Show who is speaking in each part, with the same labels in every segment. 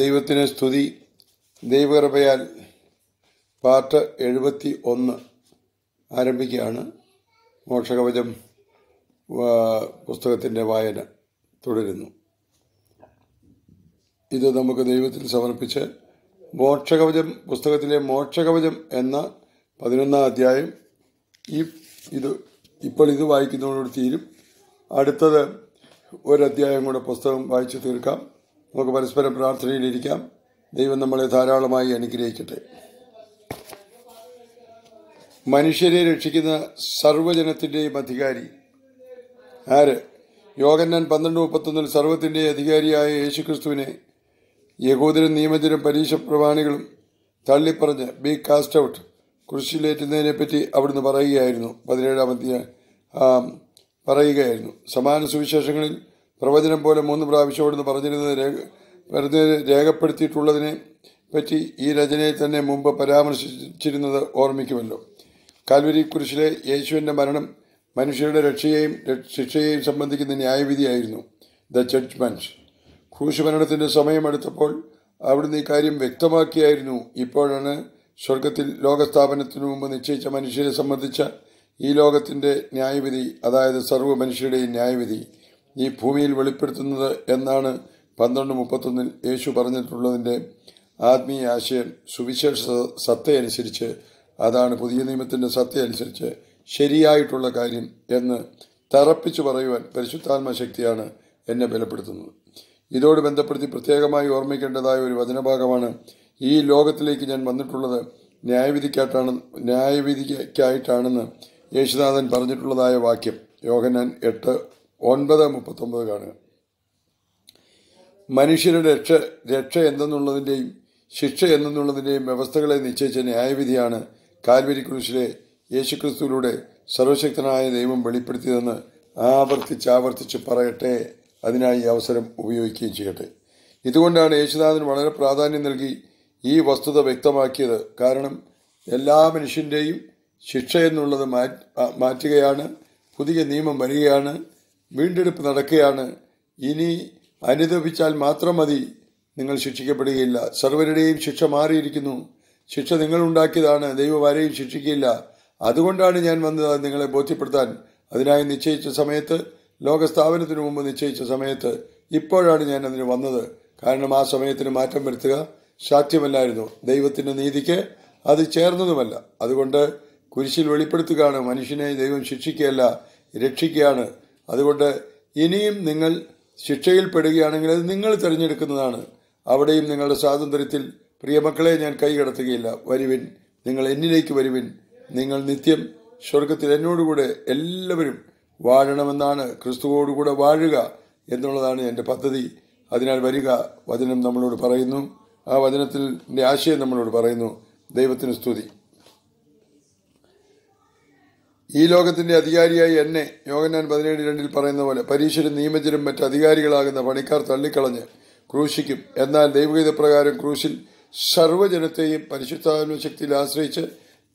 Speaker 1: ദൈവത്തിന് സ്തുതി ദൈവകൃപയാൽ പാർട്ട് എഴുപത്തി ഒന്ന് ആരംഭിക്കുകയാണ് മോക്ഷകവചം പുസ്തകത്തിൻ്റെ വായന തുടരുന്നു ഇത് നമുക്ക് ദൈവത്തിൽ സമർപ്പിച്ച് മോക്ഷകവചം പുസ്തകത്തിലെ മോക്ഷകവചം എന്ന പതിനൊന്നാം അധ്യായം ഈ ഇത് ഇപ്പോൾ ഇത് വായിക്കുന്നതോടുകൂടി തീരും അടുത്തത് ഒരധ്യായം കൂടെ പുസ്തകം വായിച്ചു തീർക്കാം നമുക്ക് പരസ്പരം പ്രാർത്ഥനയിലിരിക്കാം ദൈവം നമ്മളെ ധാരാളമായി അനുഗ്രഹിക്കട്ടെ മനുഷ്യരെ രക്ഷിക്കുന്ന സർവ്വജനത്തിൻ്റെയും അധികാരി ആര് യോഗന്നൻ പന്ത്രണ്ട് മുപ്പത്തൊന്നിൽ സർവത്തിൻ്റെ അധികാരിയായ യേശുക്രിസ്തുവിനെ യഹൂദരും നിയമജനും പരീക്ഷ പ്രമാണികളും തള്ളിപ്പറഞ്ഞ് ബി കാസ്റ്റ് ഔട്ട് പറ്റി അവിടുന്ന് പറയുകയായിരുന്നു പതിനേഴാമത്തെ പറയുകയായിരുന്നു സമാന സുവിശേഷങ്ങളിൽ പ്രവചനം പോലെ മൂന്ന് പ്രാവശ്യം അവിടുന്ന് പറഞ്ഞിരുന്നത് രേഖ രേഖപ്പെടുത്തിയിട്ടുള്ളതിനെ പറ്റി ഈ രചനയെ തന്നെ മുമ്പ് പരാമർശിച്ചിരുന്നത് ഓർമ്മിക്കുമല്ലോ കാൽവരി കുരിശിലെ യേശുവിൻ്റെ മരണം മനുഷ്യരുടെ രക്ഷയെയും ശിക്ഷയെയും സംബന്ധിക്കുന്ന ന്യായവിധിയായിരുന്നു ദ ജഡ്ജ്മെൻറ്റ് ക്രൂശ് മരണത്തിൻ്റെ സമയമെടുത്തപ്പോൾ അവിടുന്ന് ഈ കാര്യം വ്യക്തമാക്കിയായിരുന്നു ഇപ്പോഴാണ് സ്വർഗത്തിൽ ലോകസ്ഥാപനത്തിനു മുമ്പ് നിശ്ചയിച്ച മനുഷ്യരെ സംബന്ധിച്ച ഈ ലോകത്തിൻ്റെ ന്യായവിധി അതായത് സർവ്വ മനുഷ്യരുടെയും ന്യായവിധി ഈ ഭൂമിയിൽ വെളിപ്പെടുത്തുന്നത് എന്നാണ് പന്ത്രണ്ട് മുപ്പത്തൊന്നിൽ യേശു പറഞ്ഞിട്ടുള്ളതിൻ്റെ ആത്മീയ ആശയം സുവിശേഷ സത്തയനുസരിച്ച് അതാണ് പുതിയ നിയമത്തിൻ്റെ സത്തയനുസരിച്ച് ശരിയായിട്ടുള്ള കാര്യം എന്ന് തറപ്പിച്ചു പറയുവാൻ പരിശുദ്ധാത്മ ശക്തിയാണ് എന്നെ ബലപ്പെടുത്തുന്നത് ഇതോട് ബന്ധപ്പെടുത്തി പ്രത്യേകമായി ഓർമ്മിക്കേണ്ടതായ ഒരു വചനഭാഗമാണ് ഈ ലോകത്തിലേക്ക് ഞാൻ വന്നിട്ടുള്ളത് ന്യായവിധിക്കായിട്ടാണ് ന്യായവിധിക്കായിട്ടാണെന്ന് യേശുനാഥൻ പറഞ്ഞിട്ടുള്ളതായ വാക്യം യോഗനാൻ എട്ട് ഒൻപത് മുപ്പത്തൊമ്പത് കാണുക മനുഷ്യരുടെ രക്ഷ രക്ഷ എന്തെന്നുള്ളതിൻ്റെയും ശിക്ഷ എന്തെന്നുള്ളതിൻ്റെയും വ്യവസ്ഥകളെ നിശ്ചയിച്ച ന്യായവിധിയാണ് കാൽവരി കുരിശിലെ യേശുക്രിസ്തുവിലൂടെ സർവശക്തനായ ദൈവം വെളിപ്പെടുത്തിയതെന്ന് ആവർത്തിച്ച് ആവർത്തിച്ച് പറയട്ടെ അതിനായി അവസരം ഉപയോഗിക്കുകയും ചെയ്യട്ടെ ഇതുകൊണ്ടാണ് യേശുനാഥൻ വളരെ പ്രാധാന്യം നൽകി ഈ വസ്തുത വ്യക്തമാക്കിയത് കാരണം എല്ലാ മനുഷ്യൻ്റെയും ശിക്ഷ എന്നുള്ളത് മാറ്റുകയാണ് പുതിയ നിയമം വരികയാണ് വീണ്ടെടുപ്പ് നടക്കുകയാണ് ഇനി അനുദപിച്ചാൽ മാത്രം മതി നിങ്ങൾ ശിക്ഷിക്കപ്പെടുകയില്ല സർവരുടെയും ശിക്ഷ മാറിയിരിക്കുന്നു ശിക്ഷ നിങ്ങളുണ്ടാക്കിയതാണ് ദൈവം ആരെയും ശിക്ഷിക്കില്ല അതുകൊണ്ടാണ് ഞാൻ വന്നത് നിങ്ങളെ ബോധ്യപ്പെടുത്താൻ അതിനായി നിശ്ചയിച്ച സമയത്ത് ലോകസ്ഥാപനത്തിന് മുമ്പ് നിശ്ചയിച്ച സമയത്ത് ഇപ്പോഴാണ് ഞാൻ അതിന് വന്നത് കാരണം ആ സമയത്തിന് മാറ്റം വരുത്തുക സാധ്യമല്ലായിരുന്നു ദൈവത്തിൻ്റെ നീതിക്ക് അത് ചേർന്നതുമല്ല അതുകൊണ്ട് കുരിശിൽ വെളിപ്പെടുത്തുകയാണ് മനുഷ്യനെ ദൈവം ശിക്ഷിക്കുകയല്ല രക്ഷിക്കുകയാണ് അതുകൊണ്ട് ഇനിയും നിങ്ങൾ ശിക്ഷയിൽപ്പെടുകയാണെങ്കിൽ അത് നിങ്ങൾ തിരഞ്ഞെടുക്കുന്നതാണ് അവിടെയും നിങ്ങളുടെ സ്വാതന്ത്ര്യത്തിൽ പ്രിയമക്കളെ ഞാൻ കൈകടത്തുകയില്ല വരുവിൻ നിങ്ങൾ എന്നിലേക്ക് വരുവിൻ നിങ്ങൾ നിത്യം സ്വർഗത്തിൽ എന്നോടുകൂടെ എല്ലാവരും വാഴണമെന്നാണ് ക്രിസ്തുവോടുകൂടെ വാഴുക എന്നുള്ളതാണ് എൻ്റെ പദ്ധതി അതിനാൽ വരിക വചനം നമ്മളോട് പറയുന്നു ആ വചനത്തിൽ ആശയം നമ്മളോട് പറയുന്നു ദൈവത്തിന് സ്തുതി ഈ ലോകത്തിന്റെ അധികാരിയായി എന്നെ യോഗനാൻ പതിനേഴ് രണ്ടിൽ പറയുന്ന പോലെ പരീശ്വരും നിയമജനും മറ്റ് അധികാരികളാകുന്ന പണിക്കാർ തള്ളിക്കളഞ്ഞ് ക്രൂശിക്കും എന്നാൽ ദൈവഗീതപ്രകാരം ക്രൂശിൽ സർവ്വജനത്തെയും പരിശുദ്ധാത്മ ശക്തിയിൽ ആശ്രയിച്ച്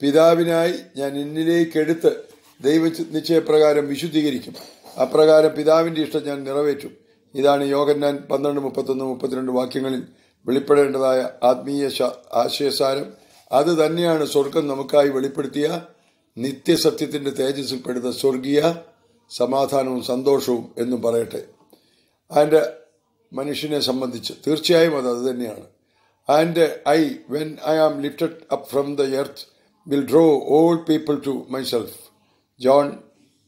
Speaker 1: പിതാവിനായി ഞാൻ ഇന്നിലേക്കെടുത്ത് ദൈവ നിശ്ചയപ്രകാരം വിശുദ്ധീകരിക്കും അപ്രകാരം പിതാവിന്റെ ഇഷ്ടം ഞാൻ നിറവേറ്റും ഇതാണ് യോഗന്നാൻ പന്ത്രണ്ട് മുപ്പത്തൊന്ന് മുപ്പത്തിരണ്ട് വാക്യങ്ങളിൽ വെളിപ്പെടേണ്ടതായ ആത്മീയ ആശയസാരം അത് തന്നെയാണ് സ്വർഗം നമുക്കായി വെളിപ്പെടുത്തിയ നിത്യസത്യത്തിന്റെ തേജസ്സിൽപ്പെടുന്ന സ്വർഗീയ സമാധാനവും സന്തോഷവും എന്നും പറയട്ടെ അതിൻ്റെ മനുഷ്യനെ സംബന്ധിച്ച് തീർച്ചയായും അത് അത് തന്നെയാണ് and I when I am lifted up from the earth will draw all people to myself John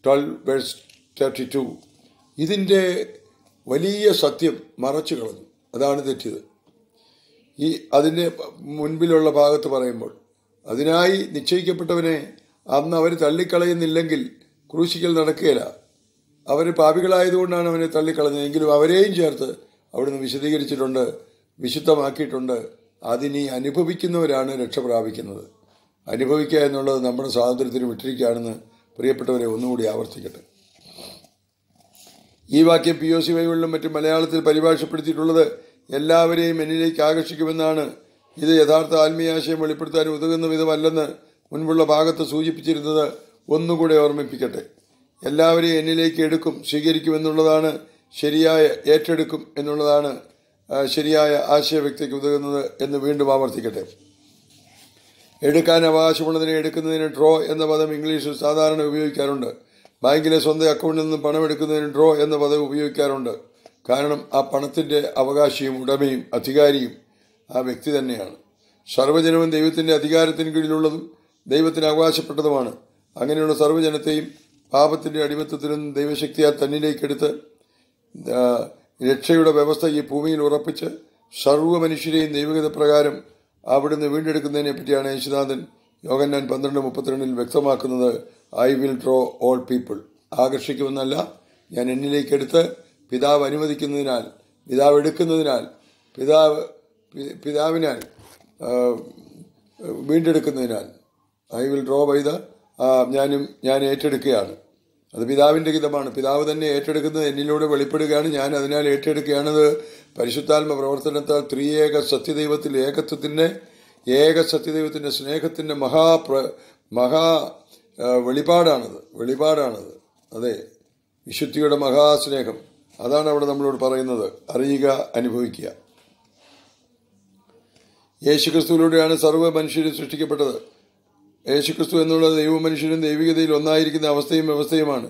Speaker 1: twelve verse thirty two ഇതിൻ്റെ വലിയ സത്യം മറച്ചു കളഞ്ഞു അതാണ് തെറ്റിയത് ഈ അതിൻ്റെ മുൻപിലുള്ള ഭാഗത്ത് പറയുമ്പോൾ അതിനായി നിശ്ചയിക്കപ്പെട്ടവനെ അന്ന് അവർ തള്ളിക്കളയുന്നില്ലെങ്കിൽ ക്രൂശിക്കൽ നടക്കുകയില്ല അവർ പാപികളായതുകൊണ്ടാണ് അവനെ തള്ളിക്കളഞ്ഞത് എങ്കിലും അവരെയും ചേർത്ത് അവിടുന്ന് വിശദീകരിച്ചിട്ടുണ്ട് വിശുദ്ധമാക്കിയിട്ടുണ്ട് അതിനീ അനുഭവിക്കുന്നവരാണ് രക്ഷ പ്രാപിക്കുന്നത് അനുഭവിക്കുക എന്നുള്ളത് നമ്മുടെ സ്വാതന്ത്ര്യത്തിന് വിട്ടിരിക്കുകയാണെന്ന് പ്രിയപ്പെട്ടവരെ ഒന്നുകൂടി ആവർത്തിക്കട്ടെ ഈ വാക്യം പി ഒ സി ബൈബിളിലും മറ്റും മലയാളത്തിൽ പരിഭാഷപ്പെടുത്തിയിട്ടുള്ളത് എല്ലാവരെയും എന്നിലേക്ക് ആകർഷിക്കുമെന്നാണ് ഇത് യഥാർത്ഥ ആത്മീയാശയം വെളിപ്പെടുത്താൻ ഉതകുന്ന വിധമല്ലെന്ന് മുൻപുള്ള ഭാഗത്ത് സൂചിപ്പിച്ചിരുന്നത് ഒന്നുകൂടെ ഓർമ്മിപ്പിക്കട്ടെ എല്ലാവരെയും എന്നിലേക്ക് എടുക്കും സ്വീകരിക്കും എന്നുള്ളതാണ് ശരിയായ ഏറ്റെടുക്കും എന്നുള്ളതാണ് ശരിയായ ആശയവ്യക്തിക്ക് ഉതകുന്നത് എന്ന് വീണ്ടും ആവർത്തിക്കട്ടെ എടുക്കാൻ അവകാശമുള്ളതിനെ എടുക്കുന്നതിന് ഡ്രോ എന്ന പദം ഇംഗ്ലീഷിൽ സാധാരണ ഉപയോഗിക്കാറുണ്ട് ബാങ്കിലെ സ്വന്തം അക്കൗണ്ടിൽ നിന്ന് പണം എടുക്കുന്നതിന് ഡ്രോ എന്ന പദം ഉപയോഗിക്കാറുണ്ട് കാരണം ആ പണത്തിൻ്റെ അവകാശിയും ഉടമയും അധികാരിയും ആ വ്യക്തി തന്നെയാണ് സർവജനവും ദൈവത്തിൻ്റെ അധികാരത്തിന് കീഴിലുള്ളതും ദൈവത്തിന് അവകാശപ്പെട്ടതുമാണ് അങ്ങനെയുള്ള സർവ്വജനത്തെയും പാപത്തിന്റെ നിന്ന് ദൈവശക്തിയാൽ തന്നിലേക്കെടുത്ത് രക്ഷയുടെ വ്യവസ്ഥ ഈ ഭൂമിയിൽ ഉറപ്പിച്ച് സർവ്വ മനുഷ്യരെയും ദൈവികത പ്രകാരം അവിടുന്ന് വീണ്ടെടുക്കുന്നതിനെ പറ്റിയാണ് യേശുനാഥൻ യോഗന്നാൻ പന്ത്രണ്ട് മുപ്പത്തിരണ്ടിൽ വ്യക്തമാക്കുന്നത് I will draw all people ആകർഷിക്കുമെന്നല്ല ഞാൻ എന്നിലേക്കെടുത്ത് പിതാവ് അനുവദിക്കുന്നതിനാൽ പിതാവ് എടുക്കുന്നതിനാൽ പിതാവ് പിതാവിനാൽ വീണ്ടെടുക്കുന്നതിനാൽ I will draw by the ഞാനും ഞാൻ ഏറ്റെടുക്കുകയാണ് അത് പിതാവിൻ്റെ ഹിതമാണ് പിതാവ് തന്നെ ഏറ്റെടുക്കുന്നത് എന്നിലൂടെ വെളിപ്പെടുകയാണ് ഞാൻ അതിനാൽ ഏറ്റെടുക്കുകയാണത് പരിശുദ്ധാത്മ പ്രവർത്തനത്താൽ ത്രിയേക സത്യദൈവത്തിൽ ഏകത്വത്തിൻ്റെ ഏക സത്യദൈവത്തിൻ്റെ സ്നേഹത്തിൻ്റെ മഹാപ്ര മഹാ വെളിപാടാണത് വെളിപാടാണത് അതെ വിശുദ്ധിയുടെ മഹാസ്നേഹം അതാണ് അവിടെ നമ്മളോട് പറയുന്നത് അറിയുക അനുഭവിക്കുക യേശുക്രിസ്തുവിലൂടെയാണ് സർവ്വ മനുഷ്യരും സൃഷ്ടിക്കപ്പെട്ടത് യേശുക്രിസ്തു എന്നുള്ള ദൈവവും മനുഷ്യരും ദൈവികതയിൽ ഒന്നായിരിക്കുന്ന അവസ്ഥയും വ്യവസ്ഥയുമാണ്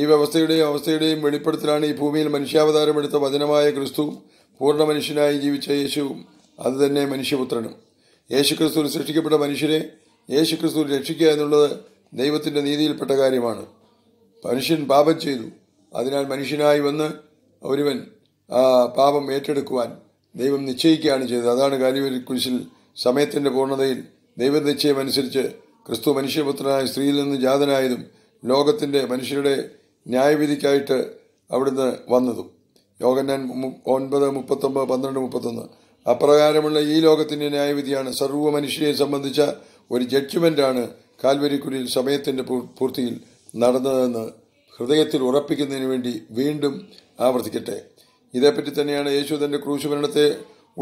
Speaker 1: ഈ വ്യവസ്ഥയുടെയും അവസ്ഥയുടെയും വെളിപ്പെടുത്തലാണ് ഈ ഭൂമിയിൽ മനുഷ്യാവതാരമെടുത്ത വചനമായ ക്രിസ്തുവും പൂർണ്ണ മനുഷ്യനായി ജീവിച്ച യേശുവും അതുതന്നെ മനുഷ്യപുത്രനും യേശുക്രിസ്തു സൃഷ്ടിക്കപ്പെട്ട മനുഷ്യരെ യേശുക്രിസ്തു രക്ഷിക്കുക എന്നുള്ളത് ദൈവത്തിൻ്റെ നീതിയിൽപ്പെട്ട കാര്യമാണ് മനുഷ്യൻ പാപം ചെയ്തു അതിനാൽ മനുഷ്യനായി വന്ന് ഒരുവൻ ആ പാപം ഏറ്റെടുക്കുവാൻ ദൈവം നിശ്ചയിക്കുകയാണ് ചെയ്തത് അതാണ് കാലിവരി കുരിശിൽ സമയത്തിൻ്റെ പൂർണ്ണതയിൽ ദൈവനിശ്ചയമനുസരിച്ച് ക്രിസ്തു മനുഷ്യപുത്രനായ സ്ത്രീയിൽ നിന്ന് ജാതനായതും ലോകത്തിന്റെ മനുഷ്യരുടെ ന്യായവിധിക്കായിട്ട് അവിടുന്ന് വന്നതും യോഗന്നാൻ ഒൻപത് മുപ്പത്തൊമ്പത് പന്ത്രണ്ട് മുപ്പത്തൊന്ന് അപ്രകാരമുള്ള ഈ ലോകത്തിന്റെ ന്യായവിധിയാണ് സർവ്വ മനുഷ്യരെ സംബന്ധിച്ച ഒരു ജഡ്ജ്മെന്റാണ് കാൽവരിക്കുടിയിൽ സമയത്തിന്റെ പൂർത്തിയിൽ നടന്നതെന്ന് ഹൃദയത്തിൽ ഉറപ്പിക്കുന്നതിന് വേണ്ടി വീണ്ടും ആവർത്തിക്കട്ടെ ഇതേപ്പറ്റി തന്നെയാണ് യേശു തന്റെ ക്രൂശുമരണത്തെ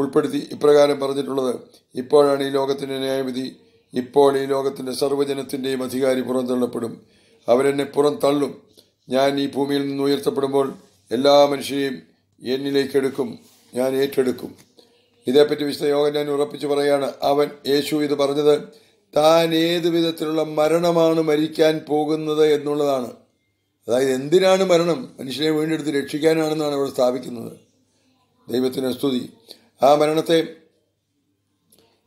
Speaker 1: ഉൾപ്പെടുത്തി ഇപ്രകാരം പറഞ്ഞിട്ടുള്ളത് ഇപ്പോഴാണ് ഈ ലോകത്തിന്റെ ന്യായവിധി ഇപ്പോൾ ഈ ലോകത്തിൻ്റെ സർവ്വജനത്തിൻ്റെയും അധികാരി പുറന്തള്ളപ്പെടും അവരെന്നെ പുറം തള്ളും ഞാൻ ഈ ഭൂമിയിൽ നിന്ന് ഉയർത്തപ്പെടുമ്പോൾ എല്ലാ മനുഷ്യരെയും എന്നിലേക്കെടുക്കും ഞാൻ ഏറ്റെടുക്കും ഇതേപ്പറ്റി വിശുദ്ധ യോഗം ഞാൻ ഉറപ്പിച്ചു പറയുകയാണ് അവൻ യേശു ഇത് പറഞ്ഞത് താൻ ഏത് വിധത്തിലുള്ള മരണമാണ് മരിക്കാൻ പോകുന്നത് എന്നുള്ളതാണ് അതായത് എന്തിനാണ് മരണം മനുഷ്യനെ വീണ്ടെടുത്ത് രക്ഷിക്കാനാണെന്നാണ് അവിടെ സ്ഥാപിക്കുന്നത് ദൈവത്തിന് സ്തുതി ആ മരണത്തെ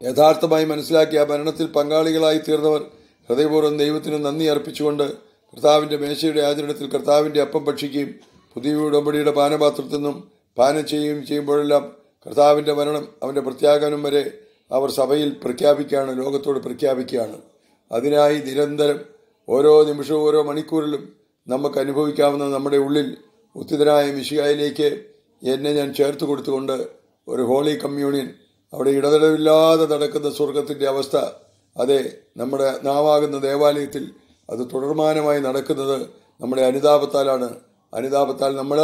Speaker 1: യഥാർത്ഥമായി മനസ്സിലാക്കിയ ആ ഭരണത്തിൽ പങ്കാളികളായി തീർന്നവർ ഹൃദയപൂർവ്വം ദൈവത്തിന് നന്ദി അർപ്പിച്ചുകൊണ്ട് കർത്താവിന്റെ മേശയുടെ ആചരണത്തിൽ കർത്താവിന്റെ അപ്പം ഭക്ഷിക്കുകയും പുതിയ ഉടമ്പടിയുടെ പാനപാത്രത്തിൽ നിന്നും പാനം ചെയ്യുകയും ചെയ്യുമ്പോഴെല്ലാം കർത്താവിന്റെ മരണം അവന്റെ പ്രത്യാഗമനം വരെ അവർ സഭയിൽ പ്രഖ്യാപിക്കുകയാണ് ലോകത്തോട് പ്രഖ്യാപിക്കുകയാണ് അതിനായി നിരന്തരം ഓരോ നിമിഷവും ഓരോ മണിക്കൂറിലും നമുക്ക് അനുഭവിക്കാവുന്ന നമ്മുടെ ഉള്ളിൽ ഉത്തിതനായ മിശികായിലേക്ക് എന്നെ ഞാൻ ചേർത്ത് കൊടുത്തുകൊണ്ട് ഒരു ഹോളി കമ്മ്യൂണിയൻ അവിടെ ഇടതടവില്ലാതെ നടക്കുന്ന സ്വർഗത്തിൻ്റെ അവസ്ഥ അതെ നമ്മുടെ നാവാകുന്ന ദേവാലയത്തിൽ അത് തുടർമാനമായി നടക്കുന്നത് നമ്മുടെ അനുതാപത്താലാണ് അനുതാപത്താൽ നമ്മൾ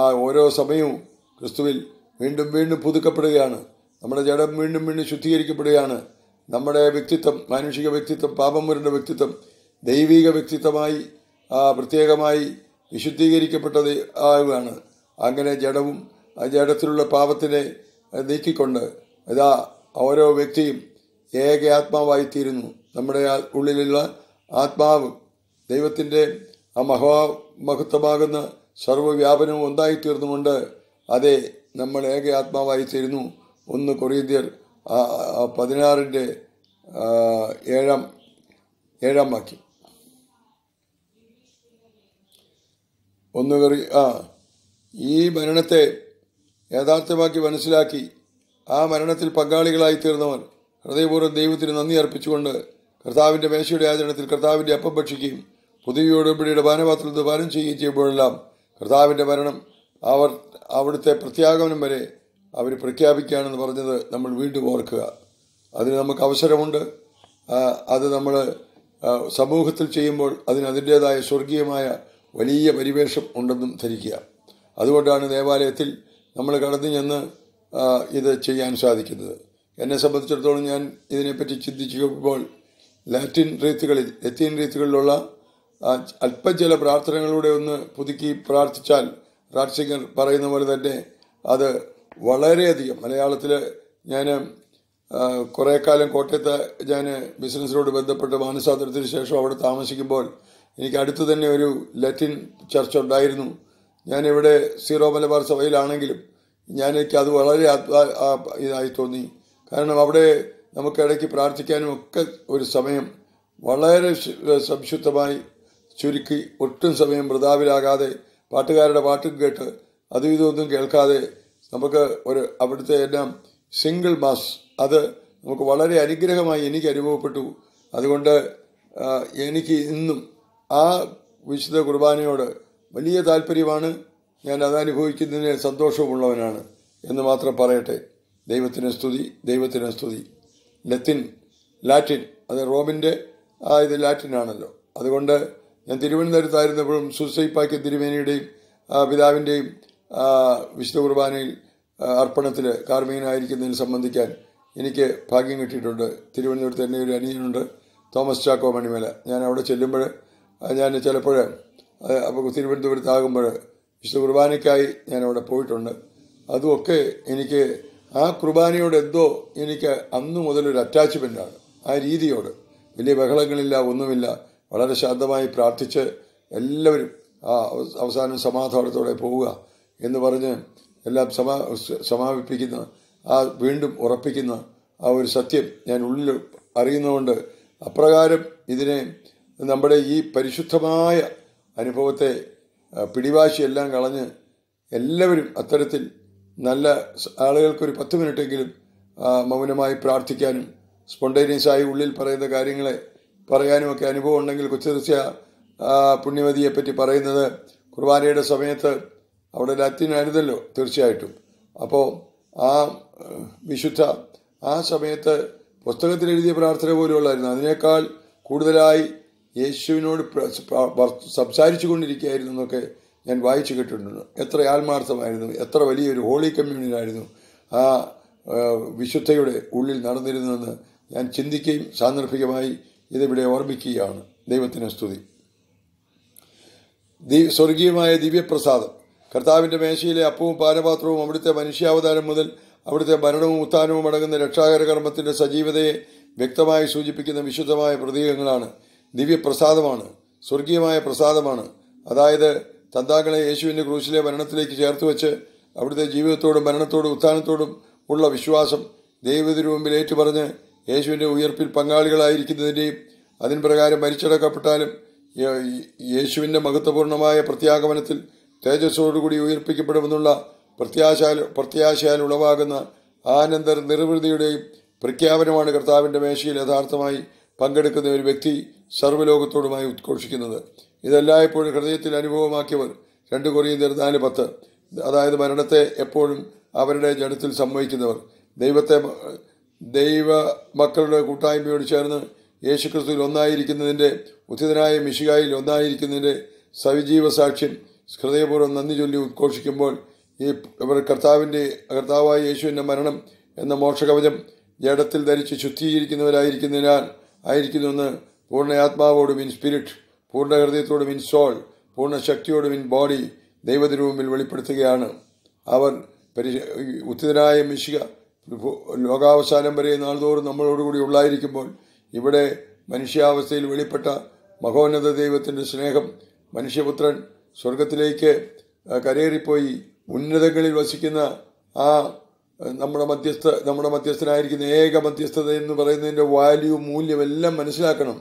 Speaker 1: ആ ഓരോ സമയവും ക്രിസ്തുവിൽ വീണ്ടും വീണ്ടും പുതുക്കപ്പെടുകയാണ് നമ്മുടെ ജഡം വീണ്ടും വീണ്ടും ശുദ്ധീകരിക്കപ്പെടുകയാണ് നമ്മുടെ വ്യക്തിത്വം മാനുഷിക വ്യക്തിത്വം പാപമുരണ്ട വ്യക്തിത്വം ദൈവിക വ്യക്തിത്വമായി പ്രത്യേകമായി വിശുദ്ധീകരിക്കപ്പെട്ടത് ആവുകയാണ് അങ്ങനെ ജഡവും ആ ജഡത്തിലുള്ള പാപത്തിനെ നീക്കിക്കൊണ്ട് അതാ ഓരോ വ്യക്തിയും ഏക ആത്മാവായി തീരുന്നു നമ്മുടെ ഉള്ളിലുള്ള ആത്മാവ് ദൈവത്തിൻ്റെ ആ മഹാ മഹത്വമാകുന്ന സർവ്വവ്യാപനവും ഒന്നായിത്തീർന്നുകൊണ്ട് അതെ നമ്മൾ ഏക ആത്മാവായി തീരുന്നു ഒന്ന് കൊറീന്ത്യർ പതിനാറിൻ്റെ ഏഴാം ഏഴാം വാക്യം ഒന്ന് കറി ആ ഈ മരണത്തെ യാഥാർത്ഥ്യമാക്കി മനസ്സിലാക്കി ആ മരണത്തിൽ പങ്കാളികളായി തീർന്നവൻ ഹൃദയപൂർവ്വം ദൈവത്തിന് നന്ദി അർപ്പിച്ചുകൊണ്ട് കർത്താവിൻ്റെ മേശയുടെ ആചരണത്തിൽ കർത്താവിൻ്റെ അപ്പം ഭക്ഷിക്കുകയും പിടിയുടെ പാനപാത്രത്തിൽ പാനം ചെയ്യുകയും ചെയ്യുമ്പോഴെല്ലാം കർത്താവിൻ്റെ മരണം അവർ അവിടുത്തെ പ്രത്യാഗമനം വരെ അവർ പ്രഖ്യാപിക്കുകയാണെന്ന് പറഞ്ഞത് നമ്മൾ വീണ്ടും ഓർക്കുക അതിന് നമുക്ക് അവസരമുണ്ട് അത് നമ്മൾ സമൂഹത്തിൽ ചെയ്യുമ്പോൾ അതിന് അതിൻ്റേതായ സ്വർഗീയമായ വലിയ പരിവേഷം ഉണ്ടെന്നും ധരിക്കുക അതുകൊണ്ടാണ് ദേവാലയത്തിൽ നമ്മൾ കടന്നു ചെന്ന് ഇത് ചെയ്യാൻ സാധിക്കുന്നത് എന്നെ സംബന്ധിച്ചിടത്തോളം ഞാൻ ഇതിനെപ്പറ്റി ചിന്തിച്ചപ്പോൾ ലാറ്റിൻ റീത്തുകളിൽ ലത്തീൻ റീത്തുകളിലുള്ള അല്പജല പ്രാർത്ഥനകളിലൂടെ ഒന്ന് പുതുക്കി പ്രാർത്ഥിച്ചാൽ റാഡ്സിംഗർ പറയുന്ന പോലെ തന്നെ അത് വളരെയധികം മലയാളത്തിൽ ഞാൻ കുറേ കാലം കോട്ടയത്ത് ഞാൻ ബിസിനസ്സിനോട് ബന്ധപ്പെട്ട് മാനസാന്തരത്തിന് ശേഷം അവിടെ താമസിക്കുമ്പോൾ എനിക്ക് അടുത്ത് തന്നെ ഒരു ലാറ്റിൻ ചർച്ച് ഉണ്ടായിരുന്നു ഞാനിവിടെ സീറോ മലബാർ സഭയിലാണെങ്കിലും ഞാൻ അത് വളരെ ഇതായി തോന്നി കാരണം അവിടെ നമുക്ക് ഇടയ്ക്ക് പ്രാർത്ഥിക്കാനും ഒക്കെ ഒരു സമയം വളരെ സംശുദ്ധമായി ചുരുക്കി ഒട്ടും സമയം വൃതാവിലാകാതെ പാട്ടുകാരുടെ പാട്ടും കേട്ട് അതും ഇതൊന്നും കേൾക്കാതെ നമുക്ക് ഒരു അവിടുത്തെ എല്ലാം സിംഗിൾ മാസ് അത് നമുക്ക് വളരെ അനുഗ്രഹമായി എനിക്ക് അനുഭവപ്പെട്ടു അതുകൊണ്ട് എനിക്ക് ഇന്നും ആ വിശുദ്ധ കുർബാനയോട് വലിയ താല്പര്യമാണ് ഞാൻ അത് അനുഭവിക്കുന്നതിന് സന്തോഷമുള്ളവനാണ് എന്ന് മാത്രം പറയട്ടെ ദൈവത്തിന് സ്തുതി ദൈവത്തിന് സ്തുതി ലത്തിൻ ലാറ്റിൻ അത് റോമിൻ്റെ ഇത് ആണല്ലോ അതുകൊണ്ട് ഞാൻ തിരുവനന്തപുരത്തായിരുന്നപ്പോഴും സുസൈപ്പാക്കിയ തിരുമേനിയുടെയും പിതാവിൻ്റെയും വിശുദ്ധ കുർബാനയിൽ അർപ്പണത്തിൽ കാർമികനായിരിക്കുന്നതിന് സംബന്ധിക്കാൻ എനിക്ക് ഭാഗ്യം കിട്ടിയിട്ടുണ്ട് തിരുവനന്തപുരത്ത് തന്നെ ഒരു അനിയനുണ്ട് തോമസ് ചാക്കോ മണിമേല ഞാൻ അവിടെ ചെല്ലുമ്പോൾ ഞാൻ ചിലപ്പോൾ അപ്പോൾ തിരുവനന്തപുരത്താകുമ്പോൾ വിശുദ്ധ കുർബാനയ്ക്കായി ഞാൻ അവിടെ പോയിട്ടുണ്ട് അതുമൊക്കെ എനിക്ക് ആ കുർബാനയോട് എന്തോ എനിക്ക് അന്നു മുതലൊരു അറ്റാച്ച്മെൻ്റാണ് ആ രീതിയോട് വലിയ ബഹളങ്ങളില്ല ഒന്നുമില്ല വളരെ ശാന്തമായി പ്രാർത്ഥിച്ച് എല്ലാവരും ആ അവസാനം സമാധാനത്തോടെ പോവുക എന്ന് പറഞ്ഞ് എല്ലാം സമാ സമാപിപ്പിക്കുന്ന ആ വീണ്ടും ഉറപ്പിക്കുന്ന ആ ഒരു സത്യം ഞാൻ ഉള്ളിൽ അറിയുന്നതുകൊണ്ട് അപ്രകാരം ഇതിനെ നമ്മുടെ ഈ പരിശുദ്ധമായ അനുഭവത്തെ പിടിവാശിയെല്ലാം കളഞ്ഞ് എല്ലാവരും അത്തരത്തിൽ നല്ല ആളുകൾക്കൊരു പത്ത് മിനിറ്റെങ്കിലും മൗനമായി പ്രാർത്ഥിക്കാനും സ്പോണ്ടേനിയസായി ഉള്ളിൽ പറയുന്ന കാര്യങ്ങളെ പറയാനുമൊക്കെ അനുഭവം ഉണ്ടെങ്കിൽ കൊച്ചുതിർച്ച പുണ്യവതിയെ പറ്റി പറയുന്നത് കുർബാനയുടെ സമയത്ത് അവിടെ ലാത്തിനായിരുന്നല്ലോ തീർച്ചയായിട്ടും അപ്പോൾ ആ വിശുദ്ധ ആ സമയത്ത് പുസ്തകത്തിൽ എഴുതിയ പ്രാർത്ഥന പോലുള്ളായിരുന്നു അതിനേക്കാൾ കൂടുതലായി യേശുവിനോട് സംസാരിച്ചു കൊണ്ടിരിക്കുകയായിരുന്നു എന്നൊക്കെ ഞാൻ വായിച്ചു കേട്ടിട്ടുണ്ട് എത്ര ആത്മാർത്ഥമായിരുന്നു എത്ര വലിയൊരു ഹോളി ആയിരുന്നു ആ വിശുദ്ധയുടെ ഉള്ളിൽ നടന്നിരുന്നതെന്ന് ഞാൻ ചിന്തിക്കുകയും സാന്ദർഭികമായി ഇതിവിടെ ഓർമ്മിക്കുകയാണ് ദൈവത്തിന് സ്തുതി സ്വർഗീയമായ ദിവ്യപ്രസാദം കർത്താവിൻ്റെ മേശയിലെ അപ്പവും പാനപാത്രവും അവിടുത്തെ മനുഷ്യാവതാരം മുതൽ അവിടുത്തെ മരണവും ഉത്ഥാനവും അടങ്ങുന്ന രക്ഷാകര കർമ്മത്തിൻ്റെ സജീവതയെ വ്യക്തമായി സൂചിപ്പിക്കുന്ന വിശുദ്ധമായ പ്രതീകങ്ങളാണ് ദിവ്യപ്രസാദമാണ് സ്വർഗീയമായ പ്രസാദമാണ് അതായത് തന്താക്കളെ യേശുവിൻ്റെ ക്രൂശിലെ മരണത്തിലേക്ക് ചേർത്ത് വെച്ച് അവിടുത്തെ ജീവിതത്തോടും മരണത്തോടും ഉത്ഥാനത്തോടും ഉള്ള വിശ്വാസം ദൈവത്തിനു മുമ്പിൽ ഏറ്റുപറഞ്ഞ് യേശുവിൻ്റെ ഉയർപ്പിൽ പങ്കാളികളായിരിക്കുന്നതിൻ്റെയും അതിന് പ്രകാരം മരിച്ചടക്കപ്പെട്ടാലും യേശുവിൻ്റെ മഹത്വപൂർണമായ പ്രത്യാഗമനത്തിൽ തേജസ്സോടുകൂടി ഉയർപ്പിക്കപ്പെടുമെന്നുള്ള പ്രത്യാശ പ്രത്യാശയാൽ ഉളവാകുന്ന ആനന്ദ നിർവൃതിയുടെയും പ്രഖ്യാപനമാണ് കർത്താവിൻ്റെ മേശയിൽ യഥാർത്ഥമായി പങ്കെടുക്കുന്ന ഒരു വ്യക്തി സർവ്വലോകത്തോടുമായി ഉദ്ഘോഷിക്കുന്നത് ഇതെല്ലായ്പ്പോഴും ഹൃദയത്തിൽ അനുഭവമാക്കിയവർ രണ്ട് കൊറിയന്തർ നിർദ്ദാന പത്ത് അതായത് മരണത്തെ എപ്പോഴും അവരുടെ ജനത്തിൽ സമ്മതിക്കുന്നവർ ദൈവത്തെ ദൈവ മക്കളുടെ കൂട്ടായ്മയോട് ചേർന്ന് യേശുക്രിസ്തുവിൽ ഒന്നായിരിക്കുന്നതിൻ്റെ ഉചിതനായ മിശികായിൽ ഒന്നായിരിക്കുന്നതിൻ്റെ സവിജീവ സാക്ഷ്യം ഹൃദയപൂർവ്വം നന്ദി ചൊല്ലി ഉദ്ഘോഷിക്കുമ്പോൾ ഈ ഇവർ കർത്താവിൻ്റെ കർത്താവായ യേശുവിൻ്റെ മരണം എന്ന മോക്ഷകവചം ജഡത്തിൽ ധരിച്ച് ശുദ്ധീകരിക്കുന്നവരായിരിക്കുന്നതിനാൽ ആയിരിക്കുന്നുവെന്ന് പൂർണ്ണ ആത്മാവോടും ഇൻ സ്പിരിറ്റ് പൂർണ്ണ ഹൃദയത്തോടും ഇൻ സോൾ പൂർണ്ണ ശക്തിയോടും ഇൻ ബോഡി ദൈവതിരുവിൽ വെളിപ്പെടുത്തുകയാണ് അവർ പരിശ ഉത്തിതനായ മിശിക ലോകാവസാനം വരെ നാളോറും നമ്മളോടുകൂടി ഉള്ളായിരിക്കുമ്പോൾ ഇവിടെ മനുഷ്യാവസ്ഥയിൽ വെളിപ്പെട്ട മഹോന്നത ദൈവത്തിൻ്റെ സ്നേഹം മനുഷ്യപുത്രൻ സ്വർഗത്തിലേക്ക് കരേറിപ്പോയി ഉന്നതങ്ങളിൽ വസിക്കുന്ന ആ നമ്മുടെ മധ്യസ്ഥ നമ്മുടെ മധ്യസ്ഥനായിരിക്കുന്ന ഏക മധ്യസ്ഥത എന്ന് പറയുന്നതിൻ്റെ വാല്യൂ മൂല്യം എല്ലാം മനസ്സിലാക്കണം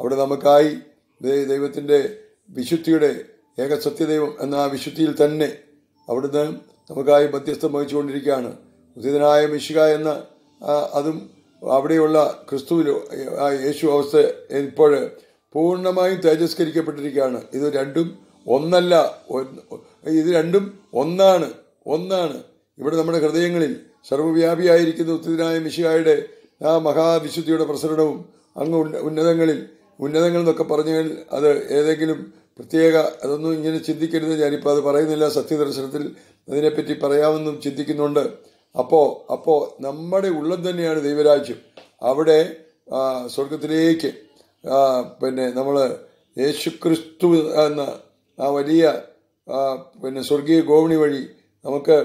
Speaker 1: അവിടെ നമുക്കായി ദൈവത്തിൻ്റെ വിശുദ്ധിയുടെ ഏക സത്യദൈവം എന്ന ആ വിശുദ്ധിയിൽ തന്നെ അവിടുന്ന് നമുക്കായി മധ്യസ്ഥം വഹിച്ചുകൊണ്ടിരിക്കുകയാണ് ഉദിതനായ മിശിക എന്ന അതും അവിടെയുള്ള ക്രിസ്തുവിലോ ആ യേശു അവസ്ഥ ഇപ്പോൾ പൂർണ്ണമായും തേജസ്കരിക്കപ്പെട്ടിരിക്കുകയാണ് ഇത് രണ്ടും ഒന്നല്ല ഇത് രണ്ടും ഒന്നാണ് ഒന്നാണ് ഇവിടെ നമ്മുടെ ഹൃദയങ്ങളിൽ സർവ്വവ്യാപിയായിരിക്കുന്ന ഉത്തിനായ മിശിഹായുടെ ആ മഹാവിശുദ്ധിയുടെ പ്രസരണവും അങ്ങ് ഉന്നതങ്ങളിൽ ഉന്നതങ്ങൾ എന്നൊക്കെ പറഞ്ഞു അത് ഏതെങ്കിലും പ്രത്യേക അതൊന്നും ഇങ്ങനെ ചിന്തിക്കരുത് ഞാനിപ്പോൾ അത് പറയുന്നില്ല സത്യദർശനത്തിൽ അതിനെപ്പറ്റി പറയാമെന്നും ചിന്തിക്കുന്നുണ്ട് അപ്പോൾ അപ്പോൾ നമ്മുടെ ഉള്ളം തന്നെയാണ് ദൈവരാജ്യം അവിടെ സ്വർഗത്തിലേക്ക് പിന്നെ നമ്മൾ യേശുക്രിസ്തു എന്ന ആ വലിയ പിന്നെ സ്വർഗീയ ഗോവണി വഴി നമുക്ക്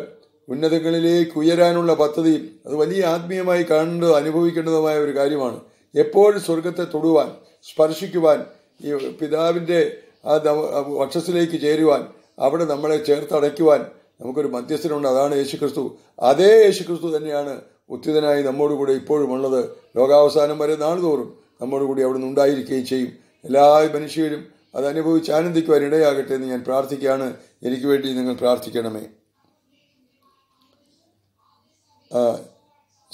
Speaker 1: ഉന്നതങ്ങളിലേക്ക് ഉയരാനുള്ള പദ്ധതിയും അത് വലിയ ആത്മീയമായി കണ്ട് അനുഭവിക്കേണ്ടതുമായ ഒരു കാര്യമാണ് എപ്പോഴും സ്വർഗത്തെ തൊടുവാൻ സ്പർശിക്കുവാൻ ഈ പിതാവിൻ്റെ ആ വക്ഷസിലേക്ക് ചേരുവാൻ അവിടെ നമ്മളെ ചേർത്തടയ്ക്കുവാൻ നമുക്കൊരു മധ്യസ്ഥനുണ്ട് അതാണ് യേശുക്രിസ്തു അതേ യേശുക്രിസ്തു തന്നെയാണ് ഉത്തിതനായി നമ്മോടുകൂടെ ഇപ്പോഴും ഉള്ളത് ലോകാവസാനം വരെ നാളുതോറും നമ്മോടുകൂടി അവിടെ ഉണ്ടായിരിക്കുകയും ചെയ്യും എല്ലാ മനുഷ്യരും അത് അനുഭവിച്ച് ആനന്ദിക്കുവാൻ ഇടയാകട്ടെ എന്ന് ഞാൻ പ്രാർത്ഥിക്കുകയാണ് എനിക്ക് വേണ്ടി നിങ്ങൾ പ്രാർത്ഥിക്കണമേ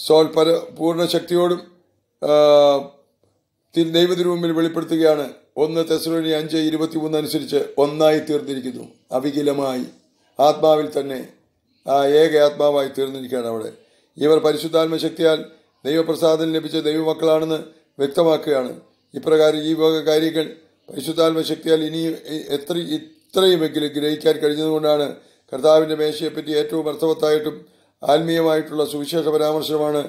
Speaker 1: സോൾ പര പൂർണ്ണ ശക്തിയോടും ദൈവത്തിനു മുമ്പിൽ വെളിപ്പെടുത്തുകയാണ് ഒന്ന് തെസ്ലോണി അഞ്ച് ഇരുപത്തി മൂന്ന് അനുസരിച്ച് ഒന്നായി തീർന്നിരിക്കുന്നു അവികിലമായി ആത്മാവിൽ തന്നെ ആ ഏക ആത്മാവായി തീർന്നിരിക്കുകയാണ് അവിടെ ഇവർ പരിശുദ്ധാത്മ ശക്തിയാൽ ദൈവപ്രസാദം ലഭിച്ച ദൈവമക്കളാണെന്ന് വ്യക്തമാക്കുകയാണ് ഇപ്രകാരം ഈ വക കാര്യങ്ങൾ പരിശുദ്ധാത്മ ശക്തിയാൽ ഇനിയും എത്ര ഇത്രയുമെങ്കിലും ഗ്രഹിക്കാൻ കഴിഞ്ഞതുകൊണ്ടാണ് കർത്താവിൻ്റെ മേശയെപ്പറ്റി ഏറ്റവും അർത്ഥവത്തായിട്ടും ആത്മീയമായിട്ടുള്ള സുവിശേഷ പരാമർശമാണ്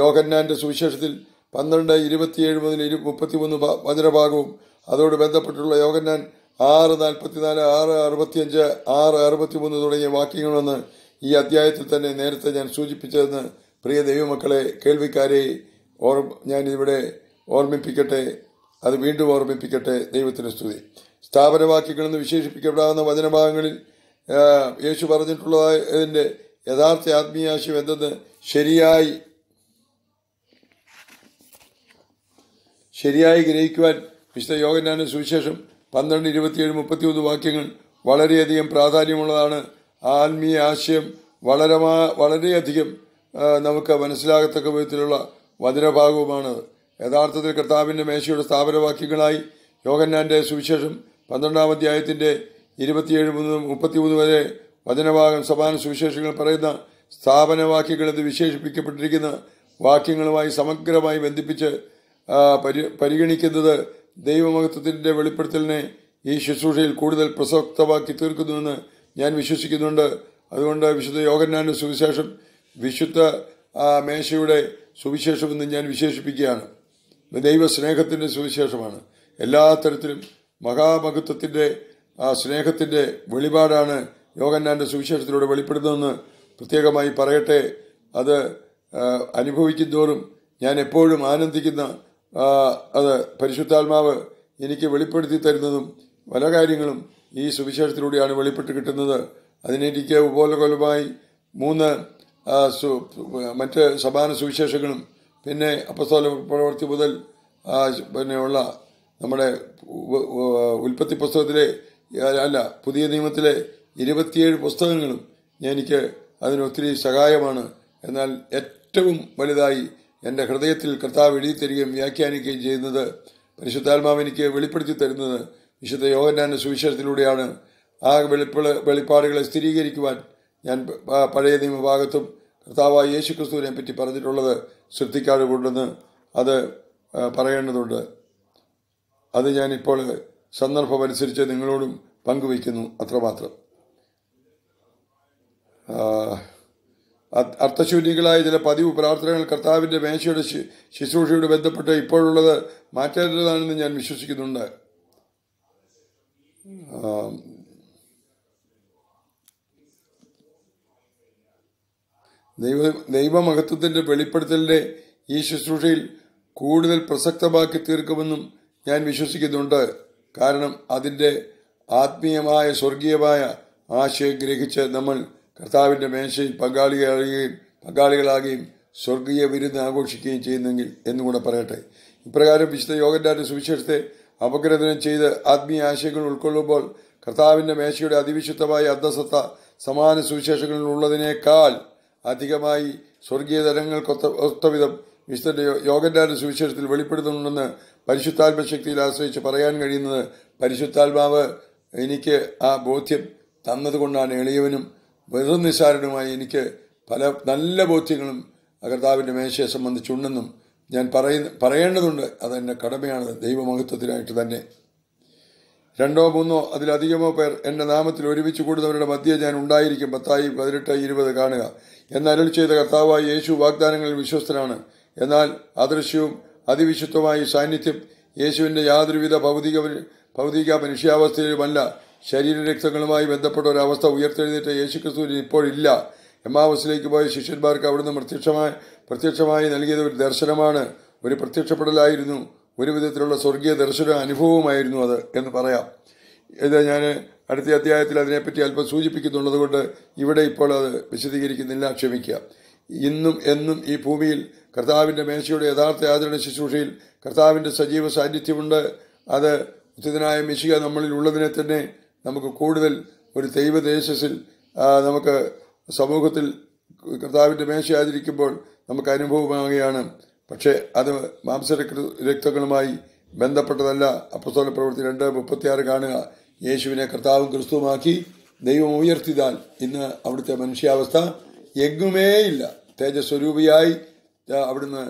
Speaker 1: യോഗന്നാൻ്റെ സുവിശേഷത്തിൽ പന്ത്രണ്ട് ഇരുപത്തിയേഴ് മുതൽ ഇരു മുപ്പത്തിമൂന്ന് വജ്രഭാഗവും അതോട് ബന്ധപ്പെട്ടുള്ള ഞാൻ ആറ് നാൽപ്പത്തിനാല് ആറ് അറുപത്തിയഞ്ച് ആറ് അറുപത്തിമൂന്ന് തുടങ്ങിയ വാക്യങ്ങളെന്ന് ഈ അധ്യായത്തിൽ തന്നെ നേരത്തെ ഞാൻ സൂചിപ്പിച്ചതെന്ന് പ്രിയ ദൈവമക്കളെ കേൾവിക്കാരെ ഞാൻ ഞാനിവിടെ ഓർമ്മിപ്പിക്കട്ടെ അത് വീണ്ടും ഓർമ്മിപ്പിക്കട്ടെ ദൈവത്തിന് സ്തുതി സ്ഥാപനവാക്യങ്ങളെന്ന് വിശേഷിപ്പിക്കപ്പെടാവുന്ന വചനഭാഗങ്ങളിൽ യേശു പറഞ്ഞിട്ടുള്ളതായതിൻ്റെ യഥാർത്ഥ ആത്മീയാശയം എന്തെന്ന് ശരിയായി ശരിയായി ഗ്രഹിക്കുവാൻ വിശുദ്ധ യോഗനാന സുവിശേഷം പന്ത്രണ്ട് ഇരുപത്തിയേഴ് മുപ്പത്തിയൊന്ന് വാക്യങ്ങൾ വളരെയധികം പ്രാധാന്യമുള്ളതാണ് ആത്മീയ ആശയം വളരെ വളരെയധികം നമുക്ക് മനസ്സിലാകത്തക്ക വിധത്തിലുള്ള വചനഭാഗവുമാണ് യഥാർത്ഥത്തിൽ കർത്താവിൻ്റെ മേശയുടെ സ്ഥാപനവാക്യങ്ങളായി യോഗന്നാൻ്റെ സുവിശേഷം പന്ത്രണ്ടാം അധ്യായത്തിൻ്റെ ഇരുപത്തിയേഴ് മുതൽ മൂന്ന് വരെ വചനഭാഗം സമാന സുവിശേഷങ്ങൾ പറയുന്ന സ്ഥാപനവാക്യങ്ങൾ എന്ന് വിശേഷിപ്പിക്കപ്പെട്ടിരിക്കുന്ന വാക്യങ്ങളുമായി സമഗ്രമായി ബന്ധിപ്പിച്ച് പരി പരിഗണിക്കുന്നത് ദൈവമഹത്വത്തിൻ്റെ വെളിപ്പെടുത്തലിനെ ഈ ശുശ്രൂഷയിൽ കൂടുതൽ പ്രസക്തമാക്കി തീർക്കുന്നുവെന്ന് ഞാൻ വിശ്വസിക്കുന്നുണ്ട് അതുകൊണ്ട് വിശുദ്ധ യോഗന്നാൻ്റെ സുവിശേഷം വിശുദ്ധ മേശയുടെ സുവിശേഷമെന്ന് ഞാൻ വിശേഷിപ്പിക്കുകയാണ് ദൈവ സ്നേഹത്തിൻ്റെ സുവിശേഷമാണ് എല്ലാ തരത്തിലും മഹാമഹത്വത്തിൻ്റെ സ്നേഹത്തിൻ്റെ വെളിപാടാണ് യോഗന്നാൻ്റെ സുവിശേഷത്തിലൂടെ വെളിപ്പെടുന്നതെന്ന് പ്രത്യേകമായി പറയട്ടെ അത് അനുഭവിക്കും ഞാൻ എപ്പോഴും ആനന്ദിക്കുന്ന അത് പരിശുദ്ധാത്മാവ് എനിക്ക് വെളിപ്പെടുത്തി തരുന്നതും പല കാര്യങ്ങളും ഈ സുവിശേഷത്തിലൂടെയാണ് വെളിപ്പെട്ട് കിട്ടുന്നത് അതിനെനിക്ക് ഉപോലകൊലമായി മൂന്ന് മറ്റ് സമാന സുവിശേഷങ്ങളും പിന്നെ അപ്പസ്തോല പ്രവർത്തി മുതൽ പിന്നെയുള്ള ഉള്ള നമ്മുടെ ഉൽപ്പത്തി പുസ്തകത്തിലെ അല്ല പുതിയ നിയമത്തിലെ ഇരുപത്തിയേഴ് പുസ്തകങ്ങളും എനിക്ക് അതിനൊത്തിരി സഹായമാണ് എന്നാൽ ഏറ്റവും വലുതായി എൻ്റെ ഹൃദയത്തിൽ കർത്താവ് എഴുതി തരികയും വ്യാഖ്യാനിക്കുകയും ചെയ്യുന്നത് പരിശുദ്ധാത്മാവ് എനിക്ക് വെളിപ്പെടുത്തി തരുന്നത് വിശുദ്ധ യോഗനാന സുവിശേഷത്തിലൂടെയാണ് ആ വെളിപ്പിള വെളിപ്പാടുകളെ സ്ഥിരീകരിക്കുവാൻ ഞാൻ പഴയ നിയമഭാഗത്തും കർത്താവായ യേശു ക്രിസ്തുവിനെ പറ്റി പറഞ്ഞിട്ടുള്ളത് ശ്രദ്ധിക്കാതെ കൊണ്ടെന്ന് അത് പറയേണ്ടതുണ്ട് അത് ഞാനിപ്പോൾ സന്ദർഭമനുസരിച്ച് നിങ്ങളോടും പങ്കുവയ്ക്കുന്നു അത്രമാത്രം അർത്ഥശൂന്യങ്ങളായ ചില പതിവ് പ്രാർത്ഥനകൾ കർത്താവിൻ്റെ മേശയുടെ ശുശ്രൂഷയോട് ബന്ധപ്പെട്ട് ഇപ്പോഴുള്ളത് മാറ്റേണ്ടതാണെന്ന് ഞാൻ വിശ്വസിക്കുന്നുണ്ട് ദൈവ ദൈവമഹത്വത്തിൻ്റെ വെളിപ്പെടുത്തലിനെ ഈ ശുശ്രൂഷയിൽ കൂടുതൽ പ്രസക്തമാക്കി തീർക്കുമെന്നും ഞാൻ വിശ്വസിക്കുന്നുണ്ട് കാരണം അതിൻ്റെ ആത്മീയമായ സ്വർഗീയമായ ആശയം ഗ്രഹിച്ച് നമ്മൾ കർത്താവിൻ്റെ മേശയിൽ പങ്കാളികളാകുകയും പങ്കാളികളാകുകയും സ്വർഗീയ വിരുന്ന് ആഘോഷിക്കുകയും ചെയ്യുന്നെങ്കിൽ എന്നുകൂടെ പറയട്ടെ ഇപ്രകാരം വിശുദ്ധ യോഗൻ്റെ സുവിശേഷത്തെ അപഗ്രഥനം ചെയ്ത് ആത്മീയ ആശയങ്ങൾ ഉൾക്കൊള്ളുമ്പോൾ കർത്താവിൻ്റെ മേശയുടെ അതിവിശുദ്ധമായ അന്തസത്ത സമാന സുവിശേഷങ്ങളിൽ ഉള്ളതിനേക്കാൾ അധികമായി സ്വർഗീയ തലങ്ങൾക്കൊത്ത ഒത്തവിധം വിശുദ്ധൻ്റെ യോഗൻ്റെ സുവിശേഷത്തിൽ വെളിപ്പെടുത്തുന്നുണ്ടെന്ന് പരിശുദ്ധാത്മ ശക്തിയിൽ ആശ്രയിച്ച് പറയാൻ കഴിയുന്നത് പരിശുദ്ധാത്മാവ് എനിക്ക് ആ ബോധ്യം തന്നതുകൊണ്ടാണ് എളിയവനും വെറും നിസ്സാരനുമായി എനിക്ക് പല നല്ല ബോധ്യങ്ങളും കർത്താവിൻ്റെ മേശയെ സംബന്ധിച്ചുണ്ടെന്നും ഞാൻ പറയുന്ന പറയേണ്ടതുണ്ട് അതെന്നെ കടമയാണ് ദൈവമഹത്വത്തിനായിട്ട് തന്നെ രണ്ടോ മൂന്നോ അതിലധികമോ പേർ എൻ്റെ നാമത്തിൽ ഒരുമിച്ച് കൂടുന്നവരുടെ മധ്യ ഞാൻ ഉണ്ടായിരിക്കും പത്തായി പതിനെട്ടായി ഇരുപത് കാണുക എന്നരുൾ ചെയ്ത കർത്താവായി യേശു വാഗ്ദാനങ്ങളിൽ വിശ്വസ്തനാണ് എന്നാൽ അദൃശ്യവും അതിവിശുദ്ധവുമായി സാന്നിധ്യം യേശുവിൻ്റെ യാതൊരുവിധ ഭൗതിക ഭൗതിക മനുഷ്യാവസ്ഥയിലുമല്ല ശരീരരക്തങ്ങളുമായി ബന്ധപ്പെട്ട ഒരവസ്ഥ ഉയർത്തെഴുന്നേറ്റ യേശുക്രിസ്തുവിന് ഇപ്പോഴില്ല എമാവസിലേക്ക് പോയ ശിഷ്യന്മാർക്ക് അവിടുന്ന് പ്രത്യക്ഷമായി പ്രത്യക്ഷമായി നൽകിയത് ഒരു ദർശനമാണ് ഒരു പ്രത്യക്ഷപ്പെടലായിരുന്നു ഒരു വിധത്തിലുള്ള സ്വർഗീയ ദർശന അനുഭവമായിരുന്നു അത് എന്ന് പറയാം ഇത് ഞാൻ അടുത്ത അധ്യായത്തിൽ അതിനെപ്പറ്റി അല്പം സൂചിപ്പിക്കുന്നുള്ളത് കൊണ്ട് ഇവിടെ ഇപ്പോൾ അത് വിശദീകരിക്കുന്നില്ല ക്ഷമിക്കുക ഇന്നും എന്നും ഈ ഭൂമിയിൽ കർത്താവിൻ്റെ മേശയുടെ യഥാർത്ഥ ആദരണ ശുശ്രൂഷയിൽ കർത്താവിൻ്റെ സജീവ സാന്നിധ്യമുണ്ട് അത് ഉചിതനായ മിശിക നമ്മളിൽ ഉള്ളതിനെ തന്നെ നമുക്ക് കൂടുതൽ ഒരു ദൈവദേശസിൽ നമുക്ക് സമൂഹത്തിൽ കർത്താവിൻ്റെ മേശയാതിരിക്കുമ്പോൾ നമുക്ക് അനുഭവമാകുകയാണ് പക്ഷേ അത് മാംസരക്ത രക്തങ്ങളുമായി ബന്ധപ്പെട്ടതല്ല അപ്പസ്തോല പ്രവൃത്തി രണ്ട് മുപ്പത്തിയാറ് കാണുക യേശുവിനെ കർത്താവും ക്രിസ്തുവുമാക്കി ദൈവം ഉയർത്തിയതാൽ ഇന്ന് അവിടുത്തെ മനുഷ്യാവസ്ഥ എങ്ങുമേയില്ല തേജസ്വരൂപിയായി അവിടുന്ന്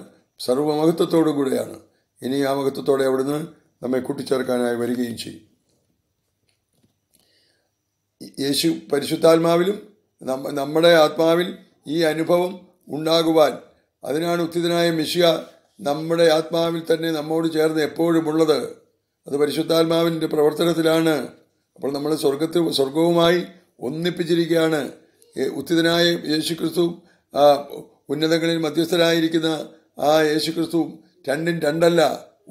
Speaker 1: സർവമഹത്വത്തോടു കൂടെയാണ് ഇനി ആ മഹത്വത്തോടെ അവിടുന്ന് നമ്മെ കൂട്ടിച്ചേർക്കാനായി വരികയും ചെയ്യും യേശു പരിശുദ്ധാത്മാവിലും നമ്മുടെ ആത്മാവിൽ ഈ അനുഭവം ഉണ്ടാകുവാൻ അതിനാണ് ഉത്തിതനായ മിഷ്യ നമ്മുടെ ആത്മാവിൽ തന്നെ നമ്മോട് ചേർന്ന് എപ്പോഴുമുള്ളത് ഉള്ളത് അത് പരിശുദ്ധാത്മാവിൻ്റെ പ്രവർത്തനത്തിലാണ് അപ്പോൾ നമ്മൾ സ്വർഗത്തിൽ സ്വർഗവുമായി ഒന്നിപ്പിച്ചിരിക്കുകയാണ് ഉത്തിതനായ യേശുക്രിസ്തു ഉന്നതങ്ങളിൽ മധ്യസ്ഥരായിരിക്കുന്ന ആ യേശുക്രിസ്തു രണ്ടും രണ്ടല്ല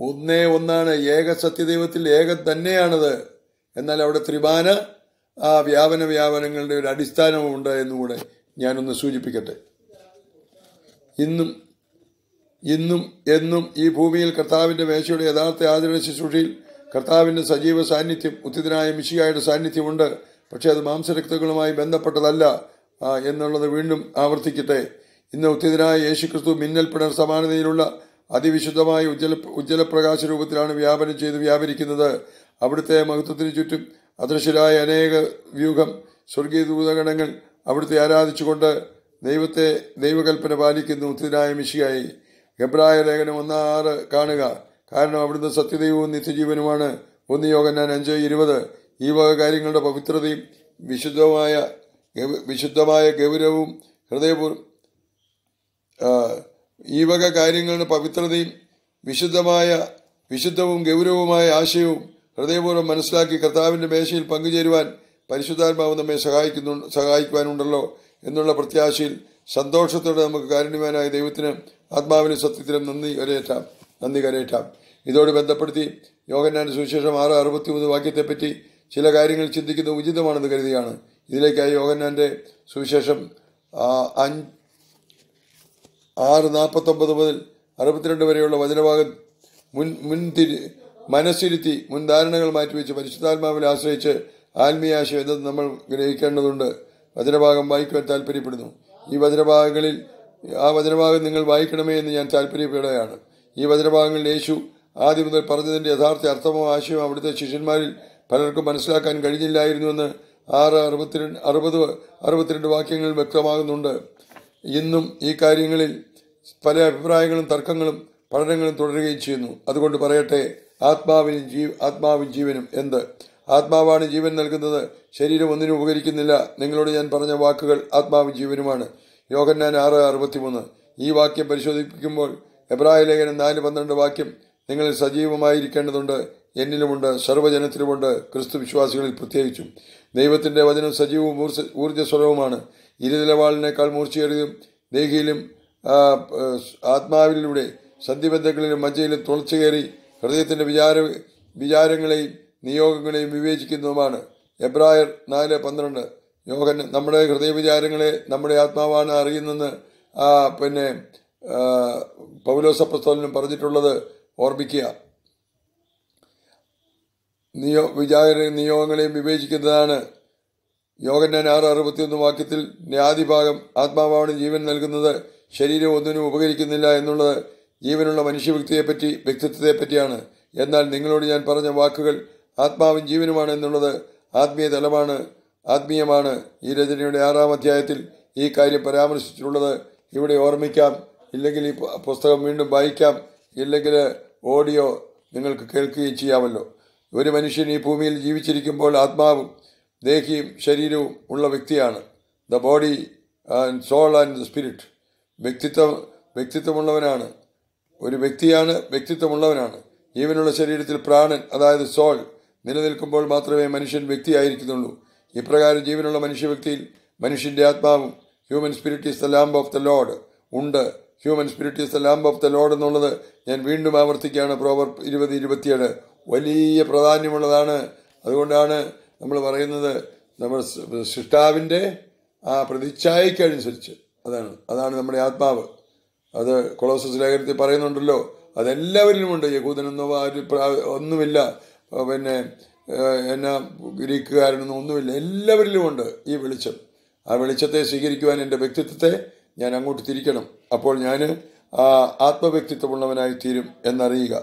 Speaker 1: ഒന്നേ ഒന്നാണ് ഏക സത്യദൈവത്തിൽ ഏക തന്നെയാണത് എന്നാൽ അവിടെ ത്രിപാന ആ വ്യാപന വ്യാപനങ്ങളുടെ ഒരു അടിസ്ഥാനമുണ്ട് എന്നുകൂടെ ഞാനൊന്ന് സൂചിപ്പിക്കട്ടെ ഇന്നും ഇന്നും എന്നും ഈ ഭൂമിയിൽ കർത്താവിൻ്റെ മേശയുടെ യഥാർത്ഥ ആദരണ ശുശ്രൂഷയിൽ കർത്താവിൻ്റെ സജീവ സാന്നിധ്യം ഉത്തിതനായ മിശികായുടെ സാന്നിധ്യമുണ്ട് പക്ഷേ അത് മാംസരക്തങ്ങളുമായി ബന്ധപ്പെട്ടതല്ല എന്നുള്ളത് വീണ്ടും ആവർത്തിക്കട്ടെ ഇന്ന് ഉത്തിതനായ യേശുക്രിസ്തു മിന്നൽ പിണർ സമാനതയിലുള്ള അതിവിശുദ്ധമായ ഉജ്ജല ഉജ്ജലപ്രകാശ രൂപത്തിലാണ് വ്യാപനം ചെയ്ത് വ്യാപരിക്കുന്നത് അവിടുത്തെ മഹത്വത്തിന് ചുറ്റും അദൃശ്യരായ അനേക വ്യൂഹം സ്വർഗീയ ദൂതഗണങ്ങൾ അവിടുത്തെ ആരാധിച്ചുകൊണ്ട് ദൈവത്തെ ദൈവകൽപ്പന പാലിക്കുന്നു ഉത്തിനായ മിശിയായി ഗബ്രായ ലേഖനം ഒന്നാറ് കാണുക കാരണം അവിടുന്ന് സത്യദൈവവും നിത്യജീവനുമാണ് ഒന്ന് യോഗന്നാൻ അഞ്ച് ഇരുപത് ഈ വക കാര്യങ്ങളുടെ പവിത്രതയും വിശുദ്ധമായ വിശുദ്ധമായ ഗൗരവവും ഹൃദയപൂർവ്വം ഈ വക കാര്യങ്ങളുടെ പവിത്രതയും വിശുദ്ധമായ വിശുദ്ധവും ഗൗരവവുമായ ആശയവും ഹൃദയപൂർവ്വം മനസ്സിലാക്കി കർത്താവിന്റെ മേശയിൽ പങ്കുചേരുവാൻ പരിശുദ്ധാത്മാവ് നമ്മെ സഹായിക്കുന്നു സഹായിക്കുവാനുണ്ടല്ലോ എന്നുള്ള പ്രത്യാശയിൽ സന്തോഷത്തോടെ നമുക്ക് കാരുണ്യവാനായ ദൈവത്തിന് ആത്മാവിന് സത്യത്തിനും നന്ദി കരയേറ്റാം നന്ദി കരയേറ്റാം ഇതോട് ബന്ധപ്പെടുത്തി യോഗനാന്റെ സുവിശേഷം ആറ് വാക്യത്തെ വാക്യത്തെപ്പറ്റി ചില കാര്യങ്ങൾ ചിന്തിക്കുന്നത് ഉചിതമാണെന്ന് കരുതിയാണ് ഇതിലേക്കായി യോഗനാന്റെ സുവിശേഷം ആറ് നാൽപ്പത്തൊമ്പത് മുതൽ അറുപത്തിരണ്ട് വരെയുള്ള വചനഭാഗം മുൻ മുൻതിരി മനസ്സിരുത്തി മുൻധാരണകൾ മാറ്റിവെച്ച് പരിശുദ്ധാത്മാവിനെ ആശ്രയിച്ച് ആത്മീയാശയം എന്നത് നമ്മൾ ഗ്രഹിക്കേണ്ടതുണ്ട് വചനഭാഗം വായിക്കുവാൻ താല്പര്യപ്പെടുന്നു ഈ വചനഭാഗങ്ങളിൽ ആ വചനഭാഗം നിങ്ങൾ വായിക്കണമേ എന്ന് ഞാൻ താല്പര്യപ്പെടുകയാണ് ഈ വചനഭാഗങ്ങളിൽ യേശു ആദ്യം മുതൽ പറഞ്ഞതിന്റെ യഥാർത്ഥ അർത്ഥമോ ആശയമോ അവിടുത്തെ ശിഷ്യന്മാരിൽ പലർക്കും മനസ്സിലാക്കാൻ കഴിഞ്ഞില്ലായിരുന്നുവെന്ന് ആറ് അറുപത്തിരണ്ട് അറുപത് അറുപത്തിരണ്ട് വാക്യങ്ങളിൽ വ്യക്തമാകുന്നുണ്ട് ഇന്നും ഈ കാര്യങ്ങളിൽ പല അഭിപ്രായങ്ങളും തർക്കങ്ങളും പഠനങ്ങളും തുടരുകയും ചെയ്യുന്നു അതുകൊണ്ട് പറയട്ടെ ആത്മാവിനും ജീവ ആത്മാവും ജീവനും എന്ത് ആത്മാവാണ് ജീവൻ നൽകുന്നത് ശരീരം ഒന്നിനും ഉപകരിക്കുന്നില്ല നിങ്ങളോട് ഞാൻ പറഞ്ഞ വാക്കുകൾ ആത്മാവും ജീവനുമാണ് യോഗന്നാൻ ആറ് അറുപത്തിമൂന്ന് ഈ വാക്യം പരിശോധിപ്പിക്കുമ്പോൾ എബ്രാഹിം ലേഖനം നാല് പന്ത്രണ്ട് വാക്യം നിങ്ങൾ സജീവമായിരിക്കേണ്ടതുണ്ട് എന്നിലുമുണ്ട് സർവ്വജനത്തിലുമുണ്ട് ക്രിസ്തു വിശ്വാസികളിൽ പ്രത്യേകിച്ചും ദൈവത്തിൻ്റെ വചനം സജീവവും ഊർജ ഊർജ്ജസ്വലവുമാണ് ഇരുനിലവാളിനേക്കാൾ മൂർച്ചയേറിയതും ദേഹിയിലും ആത്മാവിലൂടെ സന്ധിബന്ധങ്ങളിലും മജ്ജയിലും തുളച്ചു കയറി ഹൃദയത്തിന്റെ വിചാര വിചാരങ്ങളെയും നിയോഗങ്ങളെയും വിവേചിക്കുന്നതുമാണ് എബ്രായർ നാല് പന്ത്രണ്ട് യോഗൻ നമ്മുടെ ഹൃദയ വിചാരങ്ങളെ നമ്മുടെ ആത്മാവാണ് അറിയുന്നെന്ന് പിന്നെ പൗലോസപ്രസ്തോലിനും പറഞ്ഞിട്ടുള്ളത് ഓർമ്മിക്കുക നിയോ വിചാര നിയോഗങ്ങളെയും വിവേചിക്കുന്നതാണ് ഞാൻ ആറ് അറുപത്തിയൊന്ന് വാക്യത്തിൽ ആദ്യ ഭാഗം ആത്മാവാണ് ജീവൻ നൽകുന്നത് ശരീരം ഒന്നിനും ഉപകരിക്കുന്നില്ല എന്നുള്ളത് ജീവനുള്ള മനുഷ്യവ്യക്തിയെപ്പറ്റി വ്യക്തിത്വത്തെപ്പറ്റിയാണ് എന്നാൽ നിങ്ങളോട് ഞാൻ പറഞ്ഞ വാക്കുകൾ ആത്മാവും ജീവനുമാണ് എന്നുള്ളത് ആത്മീയ തലമാണ് ആത്മീയമാണ് ഈ രചനയുടെ ആറാം അധ്യായത്തിൽ ഈ കാര്യം പരാമർശിച്ചിട്ടുള്ളത് ഇവിടെ ഓർമ്മിക്കാം ഇല്ലെങ്കിൽ ഈ പുസ്തകം വീണ്ടും വായിക്കാം ഇല്ലെങ്കിൽ ഓഡിയോ നിങ്ങൾക്ക് കേൾക്കുകയും ചെയ്യാമല്ലോ ഒരു മനുഷ്യൻ ഈ ഭൂമിയിൽ ജീവിച്ചിരിക്കുമ്പോൾ ആത്മാവും ദേഹിയും ശരീരവും ഉള്ള വ്യക്തിയാണ് the body and soul and the spirit വ്യക്തിത്വം വ്യക്തിത്വമുള്ളവനാണ് ഒരു വ്യക്തിയാണ് വ്യക്തിത്വമുള്ളവനാണ് ജീവനുള്ള ശരീരത്തിൽ പ്രാണൻ അതായത് സോൾ നിലനിൽക്കുമ്പോൾ മാത്രമേ മനുഷ്യൻ വ്യക്തിയായിരിക്കുന്നുള്ളൂ ഇപ്രകാരം ജീവനുള്ള മനുഷ്യ വ്യക്തിയിൽ മനുഷ്യന്റെ ആത്മാവും human spirit is the lamb of the lord ഉണ്ട് human spirit is the lamb of the lord എന്നുള്ളത് ഞാൻ വീണ്ടും ആവർത്തിക്കുകയാണ് പ്രോവർ ഇരുപത് ഇരുപത്തിയേഴ് വലിയ പ്രാധാന്യമുള്ളതാണ് അതുകൊണ്ടാണ് നമ്മൾ പറയുന്നത് നമ്മൾ സൃഷ്ടാവിൻ്റെ ആ പ്രതിച്ഛായക്കനുസരിച്ച് അതാണ് അതാണ് നമ്മുടെ ആത്മാവ് അത് കൊളോസസ് ലേഖനത്തിൽ പറയുന്നുണ്ടല്ലോ ഉണ്ട് യഹൂദനൊന്നും ഒന്നുമില്ല പിന്നെ എന്നാ ഗ്രീക്കുകാരനൊന്നും ഒന്നുമില്ല ഉണ്ട് ഈ വെളിച്ചം ആ വെളിച്ചത്തെ സ്വീകരിക്കുവാൻ എൻ്റെ വ്യക്തിത്വത്തെ ഞാൻ അങ്ങോട്ട് തിരിക്കണം അപ്പോൾ ഞാൻ ആ ആത്മവ്യക്തിത്വമുള്ളവനായി തീരും എന്നറിയുക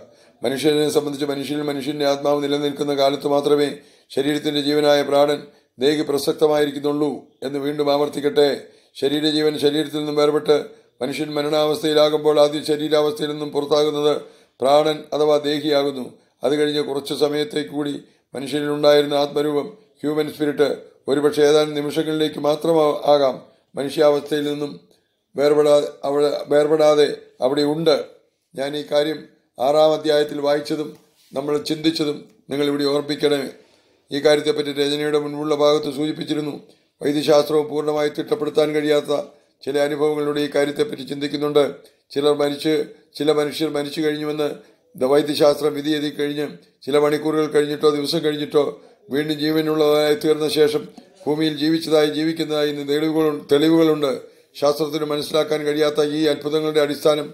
Speaker 1: മനുഷ്യനെ സംബന്ധിച്ച് മനുഷ്യനിൽ മനുഷ്യൻ്റെ ആത്മാവ് നിലനിൽക്കുന്ന കാലത്ത് മാത്രമേ ശരീരത്തിൻ്റെ ജീവനായ പ്രാണൻ ദേഹി പ്രസക്തമായിരിക്കുന്നുള്ളൂ എന്ന് വീണ്ടും ആവർത്തിക്കട്ടെ ശരീരജീവൻ ശരീരത്തിൽ നിന്നും വേർപെട്ട് മനുഷ്യൻ മരണാവസ്ഥയിലാകുമ്പോൾ ആദ്യം ശരീരാവസ്ഥയിൽ നിന്നും പുറത്താകുന്നത് പ്രാണൻ അഥവാ ദേഹിയാകുന്നു അത് കഴിഞ്ഞ് കുറച്ചു സമയത്തേക്ക് കൂടി മനുഷ്യനിലുണ്ടായിരുന്ന ആത്മരൂപം ഹ്യൂമൻ സ്പിരിറ്റ് ഒരുപക്ഷെ ഏതാനും നിമിഷങ്ങളിലേക്ക് മാത്രം ആകാം മനുഷ്യാവസ്ഥയിൽ നിന്നും വേർപെടാതെ അവിടെ വേർപെടാതെ അവിടെ ഉണ്ട് ഞാൻ ഈ കാര്യം ആറാം അധ്യായത്തിൽ വായിച്ചതും നമ്മൾ ചിന്തിച്ചതും നിങ്ങൾ ഇവിടെ ഓർപ്പിക്കണമേ ഈ കാര്യത്തെപ്പറ്റി രചനയുടെ മുൻപുള്ള ഭാഗത്ത് സൂചിപ്പിച്ചിരുന്നു വൈദ്യശാസ്ത്രവും പൂർണ്ണമായി തിട്ടപ്പെടുത്താൻ കഴിയാത്ത ചില അനുഭവങ്ങളിലൂടെ ഈ കാര്യത്തെപ്പറ്റി ചിന്തിക്കുന്നുണ്ട് ചിലർ മരിച്ച് ചില മനുഷ്യർ മരിച്ചു കഴിഞ്ഞുവെന്ന് വൈദ്യശാസ്ത്രം വിധി എഴുതി കഴിഞ്ഞ് ചില മണിക്കൂറുകൾ കഴിഞ്ഞിട്ടോ ദിവസം കഴിഞ്ഞിട്ടോ വീണ്ടും ജീവനുള്ളതായി തീർന്ന ശേഷം ഭൂമിയിൽ ജീവിച്ചതായി ജീവിക്കുന്നതായി തെളിവുകൾ തെളിവുകളുണ്ട് ശാസ്ത്രത്തിന് മനസ്സിലാക്കാൻ കഴിയാത്ത ഈ അത്ഭുതങ്ങളുടെ അടിസ്ഥാനം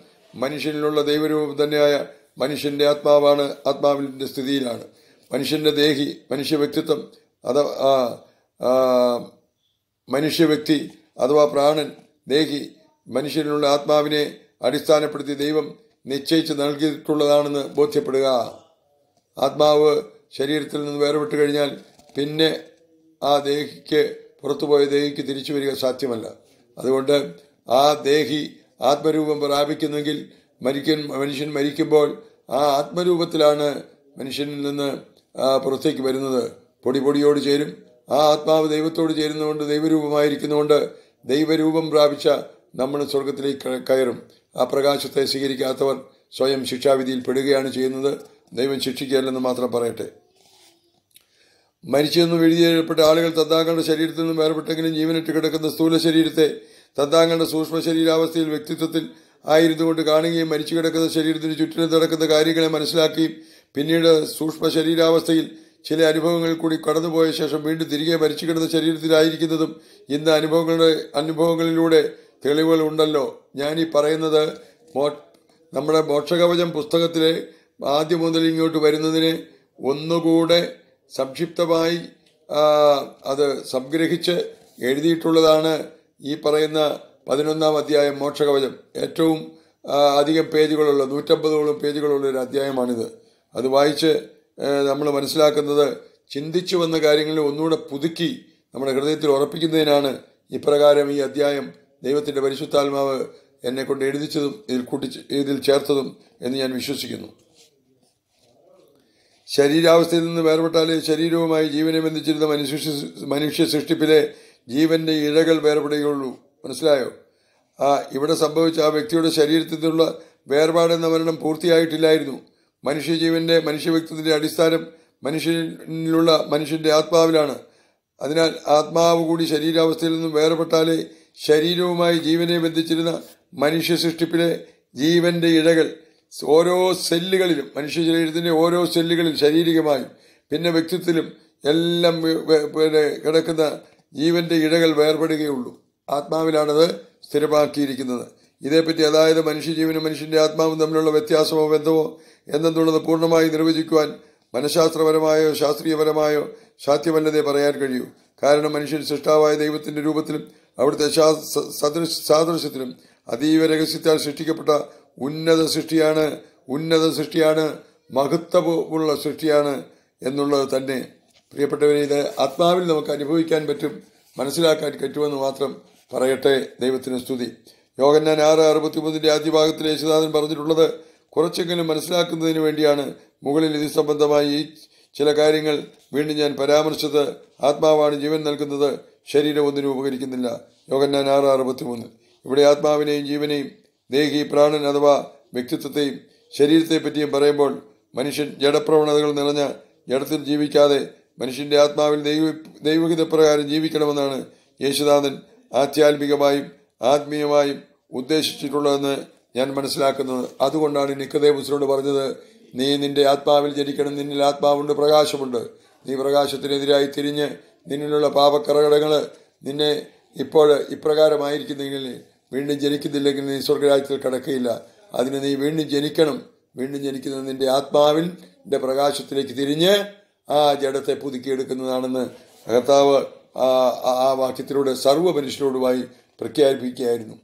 Speaker 1: മനുഷ്യനിലുള്ള ദൈവരൂപം തന്നെയായ മനുഷ്യന്റെ ആത്മാവാണ് ആത്മാവിന്റെ സ്ഥിതിയിലാണ് മനുഷ്യന്റെ ദേഹി മനുഷ്യ വ്യക്തിത്വം അഥവാ മനുഷ്യ വ്യക്തി അഥവാ പ്രാണൻ ദേഹി മനുഷ്യനിലുള്ള ആത്മാവിനെ അടിസ്ഥാനപ്പെടുത്തി ദൈവം നിശ്ചയിച്ച് നൽകിയിട്ടുള്ളതാണെന്ന് ബോധ്യപ്പെടുക ആത്മാവ് ശരീരത്തിൽ നിന്ന് വേർപെട്ട് കഴിഞ്ഞാൽ പിന്നെ ആ ദേഹിക്ക് പുറത്തുപോയ ദേഹിക്ക് തിരിച്ചു വരിക സാധ്യമല്ല അതുകൊണ്ട് ആ ദേഹി ആത്മരൂപം പ്രാപിക്കുന്നെങ്കിൽ മരിക്കൻ മനുഷ്യൻ മരിക്കുമ്പോൾ ആ ആത്മരൂപത്തിലാണ് മനുഷ്യനിൽ നിന്ന് പുറത്തേക്ക് വരുന്നത് പൊടി പൊടിയോട് ചേരും ആ ആത്മാവ് ദൈവത്തോട് ചേരുന്നതുകൊണ്ട് ദൈവരൂപമായിരിക്കുന്നതുകൊണ്ട് ദൈവരൂപം പ്രാപിച്ച നമ്മൾ സ്വർഗത്തിലേക്ക് കയറും ആ പ്രകാശത്തെ സ്വീകരിക്കാത്തവർ സ്വയം ശിക്ഷാവിധിയിൽ പെടുകയാണ് ചെയ്യുന്നത് ദൈവം ശിക്ഷിക്കുകയല്ലെന്ന് മാത്രം പറയട്ടെ മരിച്ചെന്നും എഴുതിയപ്പെട്ട ആളുകൾ തദ്ദാങ്ങളുടെ ശരീരത്തിൽ നിന്നും വേർപെട്ടെങ്കിലും ജീവനിട്ട് കിടക്കുന്ന സ്ഥൂല ശരീരത്തെ തദ്ദാങ്ങളുടെ സൂക്ഷ്മ ശരീരാവസ്ഥയിൽ വ്യക്തിത്വത്തിൽ ആയിരുന്നുകൊണ്ട് കാണുകയും മരിച്ചു കിടക്കുന്ന ശരീരത്തിന് ചുറ്റിനും നടക്കുന്ന കാര്യങ്ങളെ മനസ്സിലാക്കുകയും പിന്നീട് സൂക്ഷ്മ ശരീരാവസ്ഥയിൽ ചില അനുഭവങ്ങൾ കൂടി കടന്നുപോയ ശേഷം വീണ്ടും തിരികെ മരിച്ചു കിടന്ന ശരീരത്തിലായിരിക്കുന്നതും ഇന്ന് അനുഭവങ്ങളുടെ അനുഭവങ്ങളിലൂടെ തെളിവുകൾ ഉണ്ടല്ലോ ഞാൻ ഈ പറയുന്നത് മോ നമ്മുടെ മോക്ഷകവചം പുസ്തകത്തിലെ ആദ്യം മുതൽ ഇങ്ങോട്ട് വരുന്നതിന് ഒന്നുകൂടെ സംക്ഷിപ്തമായി അത് സംഗ്രഹിച്ച് എഴുതിയിട്ടുള്ളതാണ് ഈ പറയുന്ന പതിനൊന്നാം അധ്യായം മോക്ഷകവചം ഏറ്റവും അധികം പേജുകളുള്ള നൂറ്റമ്പതോളം പേജുകളുള്ള ഒരു അധ്യായമാണിത് അത് വായിച്ച് നമ്മൾ മനസ്സിലാക്കുന്നത് ചിന്തിച്ചു വന്ന കാര്യങ്ങളിൽ ഒന്നുകൂടെ പുതുക്കി നമ്മുടെ ഹൃദയത്തിൽ ഉറപ്പിക്കുന്നതിനാണ് ഇപ്രകാരം ഈ അധ്യായം ദൈവത്തിൻ്റെ പരിശുദ്ധാത്മാവ് എന്നെ കൊണ്ട് എഴുതിച്ചതും ഇതിൽ കൂട്ടി ഇതിൽ ചേർത്തതും എന്ന് ഞാൻ വിശ്വസിക്കുന്നു ശരീരാവസ്ഥയിൽ നിന്ന് വേർപെട്ടാലേ ശരീരവുമായി ജീവനെ ബന്ധിച്ചിരുന്ന മനുഷ്യ മനുഷ്യ സൃഷ്ടിപ്പിലെ ജീവന്റെ ഇഴകൾ വേർപെടുകയുള്ളൂ മനസ്സിലായോ ആ ഇവിടെ സംഭവിച്ച ആ വ്യക്തിയുടെ ശരീരത്തിൽ നിന്നുള്ള വേർപാടെന്ന മരണം പൂർത്തിയായിട്ടില്ലായിരുന്നു മനുഷ്യജീവന്റെ മനുഷ്യവ്യക്തിത്വത്തിന്റെ അടിസ്ഥാനം മനുഷ്യനിലുള്ള മനുഷ്യന്റെ ആത്മാവിലാണ് അതിനാൽ ആത്മാവ് കൂടി ശരീരാവസ്ഥയിൽ നിന്നും വേർപെട്ടാലേ ശരീരവുമായി ജീവനെ ബന്ധിച്ചിരുന്ന മനുഷ്യ സൃഷ്ടിപ്പിലെ ജീവന്റെ ഇഴകൾ ഓരോ സെല്ലുകളിലും മനുഷ്യ ശരീരത്തിന്റെ ഓരോ സെല്ലുകളിലും ശാരീരികമായും പിന്നെ വ്യക്തിത്വത്തിലും എല്ലാം പിന്നെ കിടക്കുന്ന ജീവന്റെ ഇഴകൾ വേർപെടുകയുള്ളൂ ആത്മാവിലാണത് സ്ഥിരമാക്കിയിരിക്കുന്നത് ഇതേപ്പറ്റി അതായത് മനുഷ്യജീവനും മനുഷ്യന്റെ ആത്മാവും തമ്മിലുള്ള വ്യത്യാസമോ ബന്ധമോ എന്നെന്നുള്ളത് പൂർണ്ണമായി നിർവചിക്കുവാൻ മനഃശാസ്ത്രപരമായോ ശാസ്ത്രീയപരമായോ സാധ്യമല്ലതേ പറയാൻ കഴിയൂ കാരണം മനുഷ്യൻ സൃഷ്ടാവായ ദൈവത്തിന്റെ രൂപത്തിലും അവിടുത്തെ സാദൃശ്യത്തിലും അതീവ രഹസ്യത്താൽ സൃഷ്ടിക്കപ്പെട്ട ഉന്നത സൃഷ്ടിയാണ് ഉന്നത സൃഷ്ടിയാണ് മഹത്വമുള്ള സൃഷ്ടിയാണ് എന്നുള്ളത് തന്നെ പ്രിയപ്പെട്ടവരെ ഇത് ആത്മാവിൽ നമുക്ക് അനുഭവിക്കാൻ പറ്റും മനസ്സിലാക്കാൻ പറ്റുമെന്ന് മാത്രം പറയട്ടെ ദൈവത്തിന് സ്തുതി യോഗന്നാൻ ആറ് മൂന്നിന്റെ ആദ്യ ഭാഗത്തിൽ യേശുനാഥൻ പറഞ്ഞിട്ടുള്ളത് കുറച്ചെങ്കിലും മനസ്സിലാക്കുന്നതിന് വേണ്ടിയാണ് മുകളിൽ ഇത് സംബന്ധമായി ഈ ചില കാര്യങ്ങൾ വീണ്ടും ഞാൻ പരാമർശിച്ചത് ആത്മാവാണ് ജീവൻ നൽകുന്നത് ശരീരം ഒന്നിനും ഉപകരിക്കുന്നില്ല യോഗന്നാൻ ആറ് അറുപത്തിമൂന്ന് ഇവിടെ ആത്മാവിനെയും ജീവനെയും ദേഹി പ്രാണൻ അഥവാ വ്യക്തിത്വത്തെയും ശരീരത്തെ പറ്റിയും പറയുമ്പോൾ മനുഷ്യൻ ജഡപ്രവണതകൾ നിറഞ്ഞ ജഡത്തിൽ ജീവിക്കാതെ മനുഷ്യന്റെ ആത്മാവിൽ ദൈവ ദൈവഹിതപ്രകാരം ജീവിക്കണമെന്നാണ് യേശുദാനൻ ആധ്യാത്മികമായും ആത്മീയമായും ഉദ്ദേശിച്ചിട്ടുള്ളതെന്ന് ഞാൻ മനസ്സിലാക്കുന്നത് അതുകൊണ്ടാണ് നിക്കദേവുസിനോട് പറഞ്ഞത് നീ നിന്റെ ആത്മാവിൽ ജനിക്കണം നിന്നിൽ ആത്മാവുണ്ട് പ്രകാശമുണ്ട് നീ പ്രകാശത്തിനെതിരായി തിരിഞ്ഞ് നിന്നിലുള്ള പാപക്കറകടങ്ങൾ നിന്നെ ഇപ്പോൾ ഇപ്രകാരമായിരിക്കുന്നെങ്കിൽ വീണ്ടും ജനിക്കുന്നില്ലെങ്കിൽ നീ സ്വർഗരാജ്യത്തിൽ കിടക്കുകയില്ല അതിന് നീ വീണ്ടും ജനിക്കണം വീണ്ടും ജനിക്കുന്നത് നിന്റെ ആത്മാവിൽ നിന്റെ പ്രകാശത്തിലേക്ക് തിരിഞ്ഞ് ആ ജഡത്തെ പുതുക്കിയെടുക്കുന്നതാണെന്ന് കർത്താവ് ആ വാക്യത്തിലൂടെ സർവ്വ മനുഷ്യരോടുമായി പ്രഖ്യാപിക്കുകയായിരുന്നു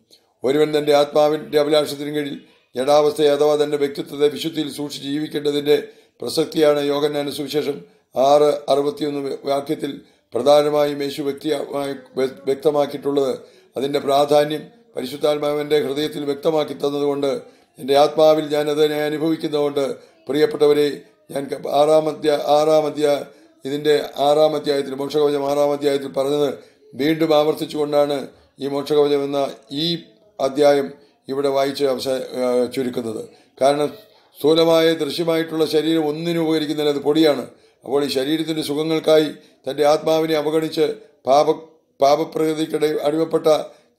Speaker 1: ഒരുവൻ തന്റെ ആത്മാവിന്റെ അഭിലാഷത്തിന് കീഴിൽ ജടാവസ്ഥയെ അഥവാ തന്റെ വ്യക്തിത്വത്തെ വിശുദ്ധിയിൽ സൂക്ഷിച്ച് ജീവിക്കേണ്ടതിന്റെ പ്രസക്തിയാണ് യോഗനാന സുവിശേഷം ആറ് അറുപത്തിയൊന്ന് വാക്യത്തിൽ പ്രധാനമായും യേശു വ്യക്തിയായി വ്യക്തമാക്കിയിട്ടുള്ളത് അതിന്റെ പ്രാധാന്യം പരിശുദ്ധാത്മാവിന്റെ ഹൃദയത്തിൽ വ്യക്തമാക്കി തന്നതുകൊണ്ട് എന്റെ ആത്മാവിൽ ഞാൻ അതിനെ അനുഭവിക്കുന്നതുകൊണ്ട് പ്രിയപ്പെട്ടവരെ ഞാൻ ആറാമധ്യ ആറാമധ്യ ഇതിന്റെ ആറാം അധ്യായത്തിൽ മോക്ഷകവചം ആറാം അധ്യായത്തിൽ പറഞ്ഞത് വീണ്ടും ആവർത്തിച്ചുകൊണ്ടാണ് ഈ മോക്ഷകവചം എന്ന ഈ അധ്യായം ഇവിടെ വായിച്ച് അവസാ ചുരുക്കുന്നത് കാരണം സ്ഥൂലമായ ദൃശ്യമായിട്ടുള്ള ശരീരം ഒന്നിനും ഉപകരിക്കുന്നില്ല അത് പൊടിയാണ് അപ്പോൾ ഈ ശരീരത്തിൻ്റെ സുഖങ്ങൾക്കായി തൻ്റെ ആത്മാവിനെ അവഗണിച്ച് പാപ പാപപ്രകൃതിക്കിടെ അടിമപ്പെട്ട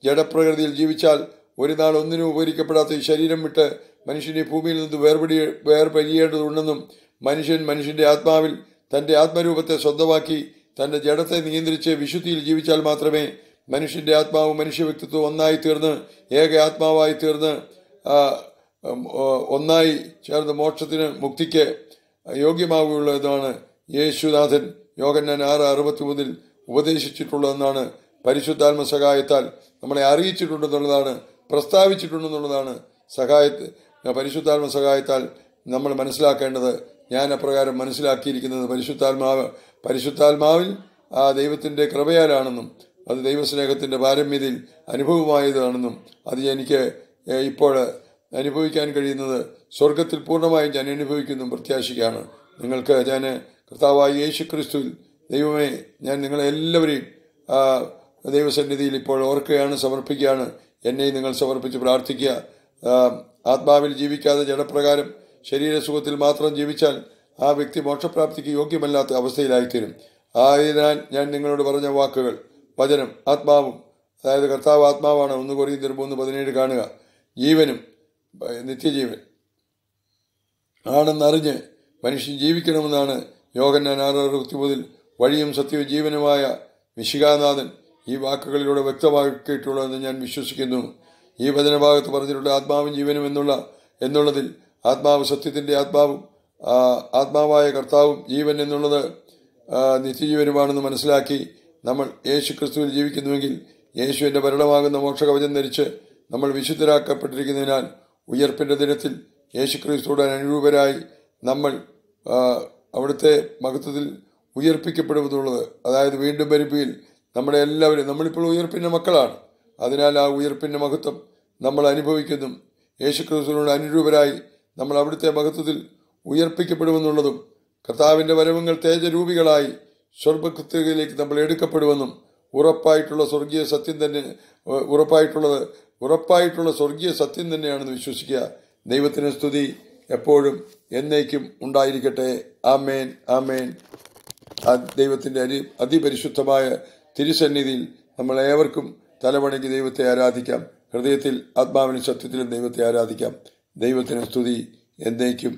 Speaker 1: ജഡപ്രകൃതിയിൽ ജീവിച്ചാൽ ഒരു നാൾ ഒന്നിനും ഉപകരിക്കപ്പെടാത്ത ഈ ശരീരം വിട്ട് മനുഷ്യനെ ഭൂമിയിൽ നിന്ന് വേർപിടി വേർപരിയേണ്ടതുണ്ടെന്നും മനുഷ്യൻ മനുഷ്യൻ്റെ ആത്മാവിൽ തൻ്റെ ആത്മരൂപത്തെ സ്വന്തമാക്കി തൻ്റെ ജഡത്തെ നിയന്ത്രിച്ച് വിശുദ്ധിയിൽ ജീവിച്ചാൽ മാത്രമേ മനുഷ്യൻ്റെ ആത്മാവ് മനുഷ്യ വ്യക്തിത്വം ഒന്നായി തീർന്ന് ഏക ആത്മാവായി തീർന്ന് ഒന്നായി ചേർന്ന് മോക്ഷത്തിന് മുക്തിക്ക് യോഗ്യമാവുകയുള്ളതാണ് യേശുനാഥൻ യോഗന്നാൻ ആറ് അറുപത്തി മൂന്നിൽ ഉപദേശിച്ചിട്ടുള്ളതെന്നാണ് പരിശുദ്ധാത്മ സഹായത്താൽ നമ്മളെ അറിയിച്ചിട്ടുണ്ടെന്നുള്ളതാണ് പ്രസ്താവിച്ചിട്ടുണ്ടെന്നുള്ളതാണ് സഹായ പരിശുദ്ധാത്മ സഹായത്താൽ നമ്മൾ മനസ്സിലാക്കേണ്ടത് ഞാൻ അപ്രകാരം മനസ്സിലാക്കിയിരിക്കുന്നത് പരിശുദ്ധാത്മാവ് പരിശുദ്ധാത്മാവിൽ ആ ദൈവത്തിൻ്റെ കൃപയാലാണെന്നും അത് ദൈവസ്നേഹത്തിൻ്റെ പാരമ്യതയിൽ അനുഭവമായതാണെന്നും അത് എനിക്ക് ഇപ്പോൾ അനുഭവിക്കാൻ കഴിയുന്നത് സ്വർഗത്തിൽ പൂർണ്ണമായും ഞാൻ അനുഭവിക്കുന്നു പ്രത്യാശിക്കുകയാണ് നിങ്ങൾക്ക് ഞാൻ കർത്താവായ യേശു ക്രിസ്തുവിൽ ദൈവമേ ഞാൻ നിങ്ങളെല്ലാവരെയും ദൈവസന്നിധിയിൽ ഇപ്പോൾ ഓർക്കുകയാണ് സമർപ്പിക്കുകയാണ് എന്നെയും നിങ്ങൾ സമർപ്പിച്ച് പ്രാർത്ഥിക്കുക ആത്മാവിൽ ജീവിക്കാതെ ജഡപ്രകാരം ശരീരസുഖത്തിൽ മാത്രം ജീവിച്ചാൽ ആ വ്യക്തി മോക്ഷപ്രാപ്തിക്ക് യോഗ്യമല്ലാത്ത അവസ്ഥയിലായിത്തീരും ആയതിനാൽ ഞാൻ നിങ്ങളോട് പറഞ്ഞ വാക്കുകൾ വചനം ആത്മാവും അതായത് കർത്താവ് ആത്മാവാണ് ഒന്ന് കൊറിയന്തിന് മൂന്ന് പതിനേഴ് കാണുക ജീവനും നിത്യജീവൻ ആണെന്നറിഞ്ഞ് മനുഷ്യൻ ജീവിക്കണമെന്നാണ് യോഗന്നാൻ ആറാറ് മുപ്പത്തിമൂന്നിൽ വഴിയും സത്യവും ജീവനുമായ വിശികാനാഥൻ ഈ വാക്കുകളിലൂടെ വ്യക്തമാക്കിയിട്ടുള്ളതെന്ന് ഞാൻ വിശ്വസിക്കുന്നു ഈ വചനഭാഗത്ത് പറഞ്ഞിട്ടുള്ള ആത്മാവും ജീവനും എന്നുള്ള എന്നുള്ളതിൽ ആത്മാവ് സത്യത്തിൻ്റെ ആത്മാവും ആത്മാവായ കർത്താവും ജീവൻ എന്നുള്ളത് നിത്യജീവനുമാണെന്ന് മനസ്സിലാക്കി നമ്മൾ യേശു ക്രിസ്തുവിൽ ജീവിക്കുന്നുവെങ്കിൽ യേശുവിന്റെ ഭരണമാകുന്ന മോക്ഷകവചം ധരിച്ച് നമ്മൾ വിശുദ്ധരാക്കപ്പെട്ടിരിക്കുന്നതിനാൽ ഉയർപ്പിന്റെ ദിനത്തിൽ യേശു ക്രിസ്തുവിടെ അനുരൂപരായി നമ്മൾ അവിടുത്തെ മഹത്വത്തിൽ ഉയർപ്പിക്കപ്പെടുമെന്നുള്ളത് അതായത് വീണ്ടും വരുപ്പിയിൽ നമ്മുടെ എല്ലാവരും നമ്മളിപ്പോൾ ഉയർപ്പിൻ്റെ മക്കളാണ് അതിനാൽ ആ ഉയർപ്പിൻ്റെ മഹത്വം നമ്മൾ അനുഭവിക്കുന്നു യേശു ക്രിസ്തുവിനോട് അനുരൂപരായി നമ്മൾ അവിടുത്തെ മഹത്വത്തിൽ ഉയർപ്പിക്കപ്പെടുമെന്നുള്ളതും കർത്താവിൻ്റെ വരവങ്ങൾ തേജരൂപികളായി സ്വർഗകൃത്യയിലേക്ക് നമ്മൾ എടുക്കപ്പെടുമെന്നും ഉറപ്പായിട്ടുള്ള സ്വർഗീയ സത്യം തന്നെ ഉറപ്പായിട്ടുള്ളത് ഉറപ്പായിട്ടുള്ള സ്വർഗീയ സത്യം തന്നെയാണെന്ന് വിശ്വസിക്കുക ദൈവത്തിന് സ്തുതി എപ്പോഴും എന്നേക്കും ഉണ്ടായിരിക്കട്ടെ ആമേൻ ആമേൻ ആ ദൈവത്തിൻ്റെ അരി അതിപരിശുദ്ധമായ തിരുസന്നിധിയിൽ ഏവർക്കും തലവണങ്ങി ദൈവത്തെ ആരാധിക്കാം ഹൃദയത്തിൽ ആത്മാവിനും സത്യത്തിലും ദൈവത്തെ ആരാധിക്കാം ദൈവത്തിന് സ്തുതി എന്നേക്കും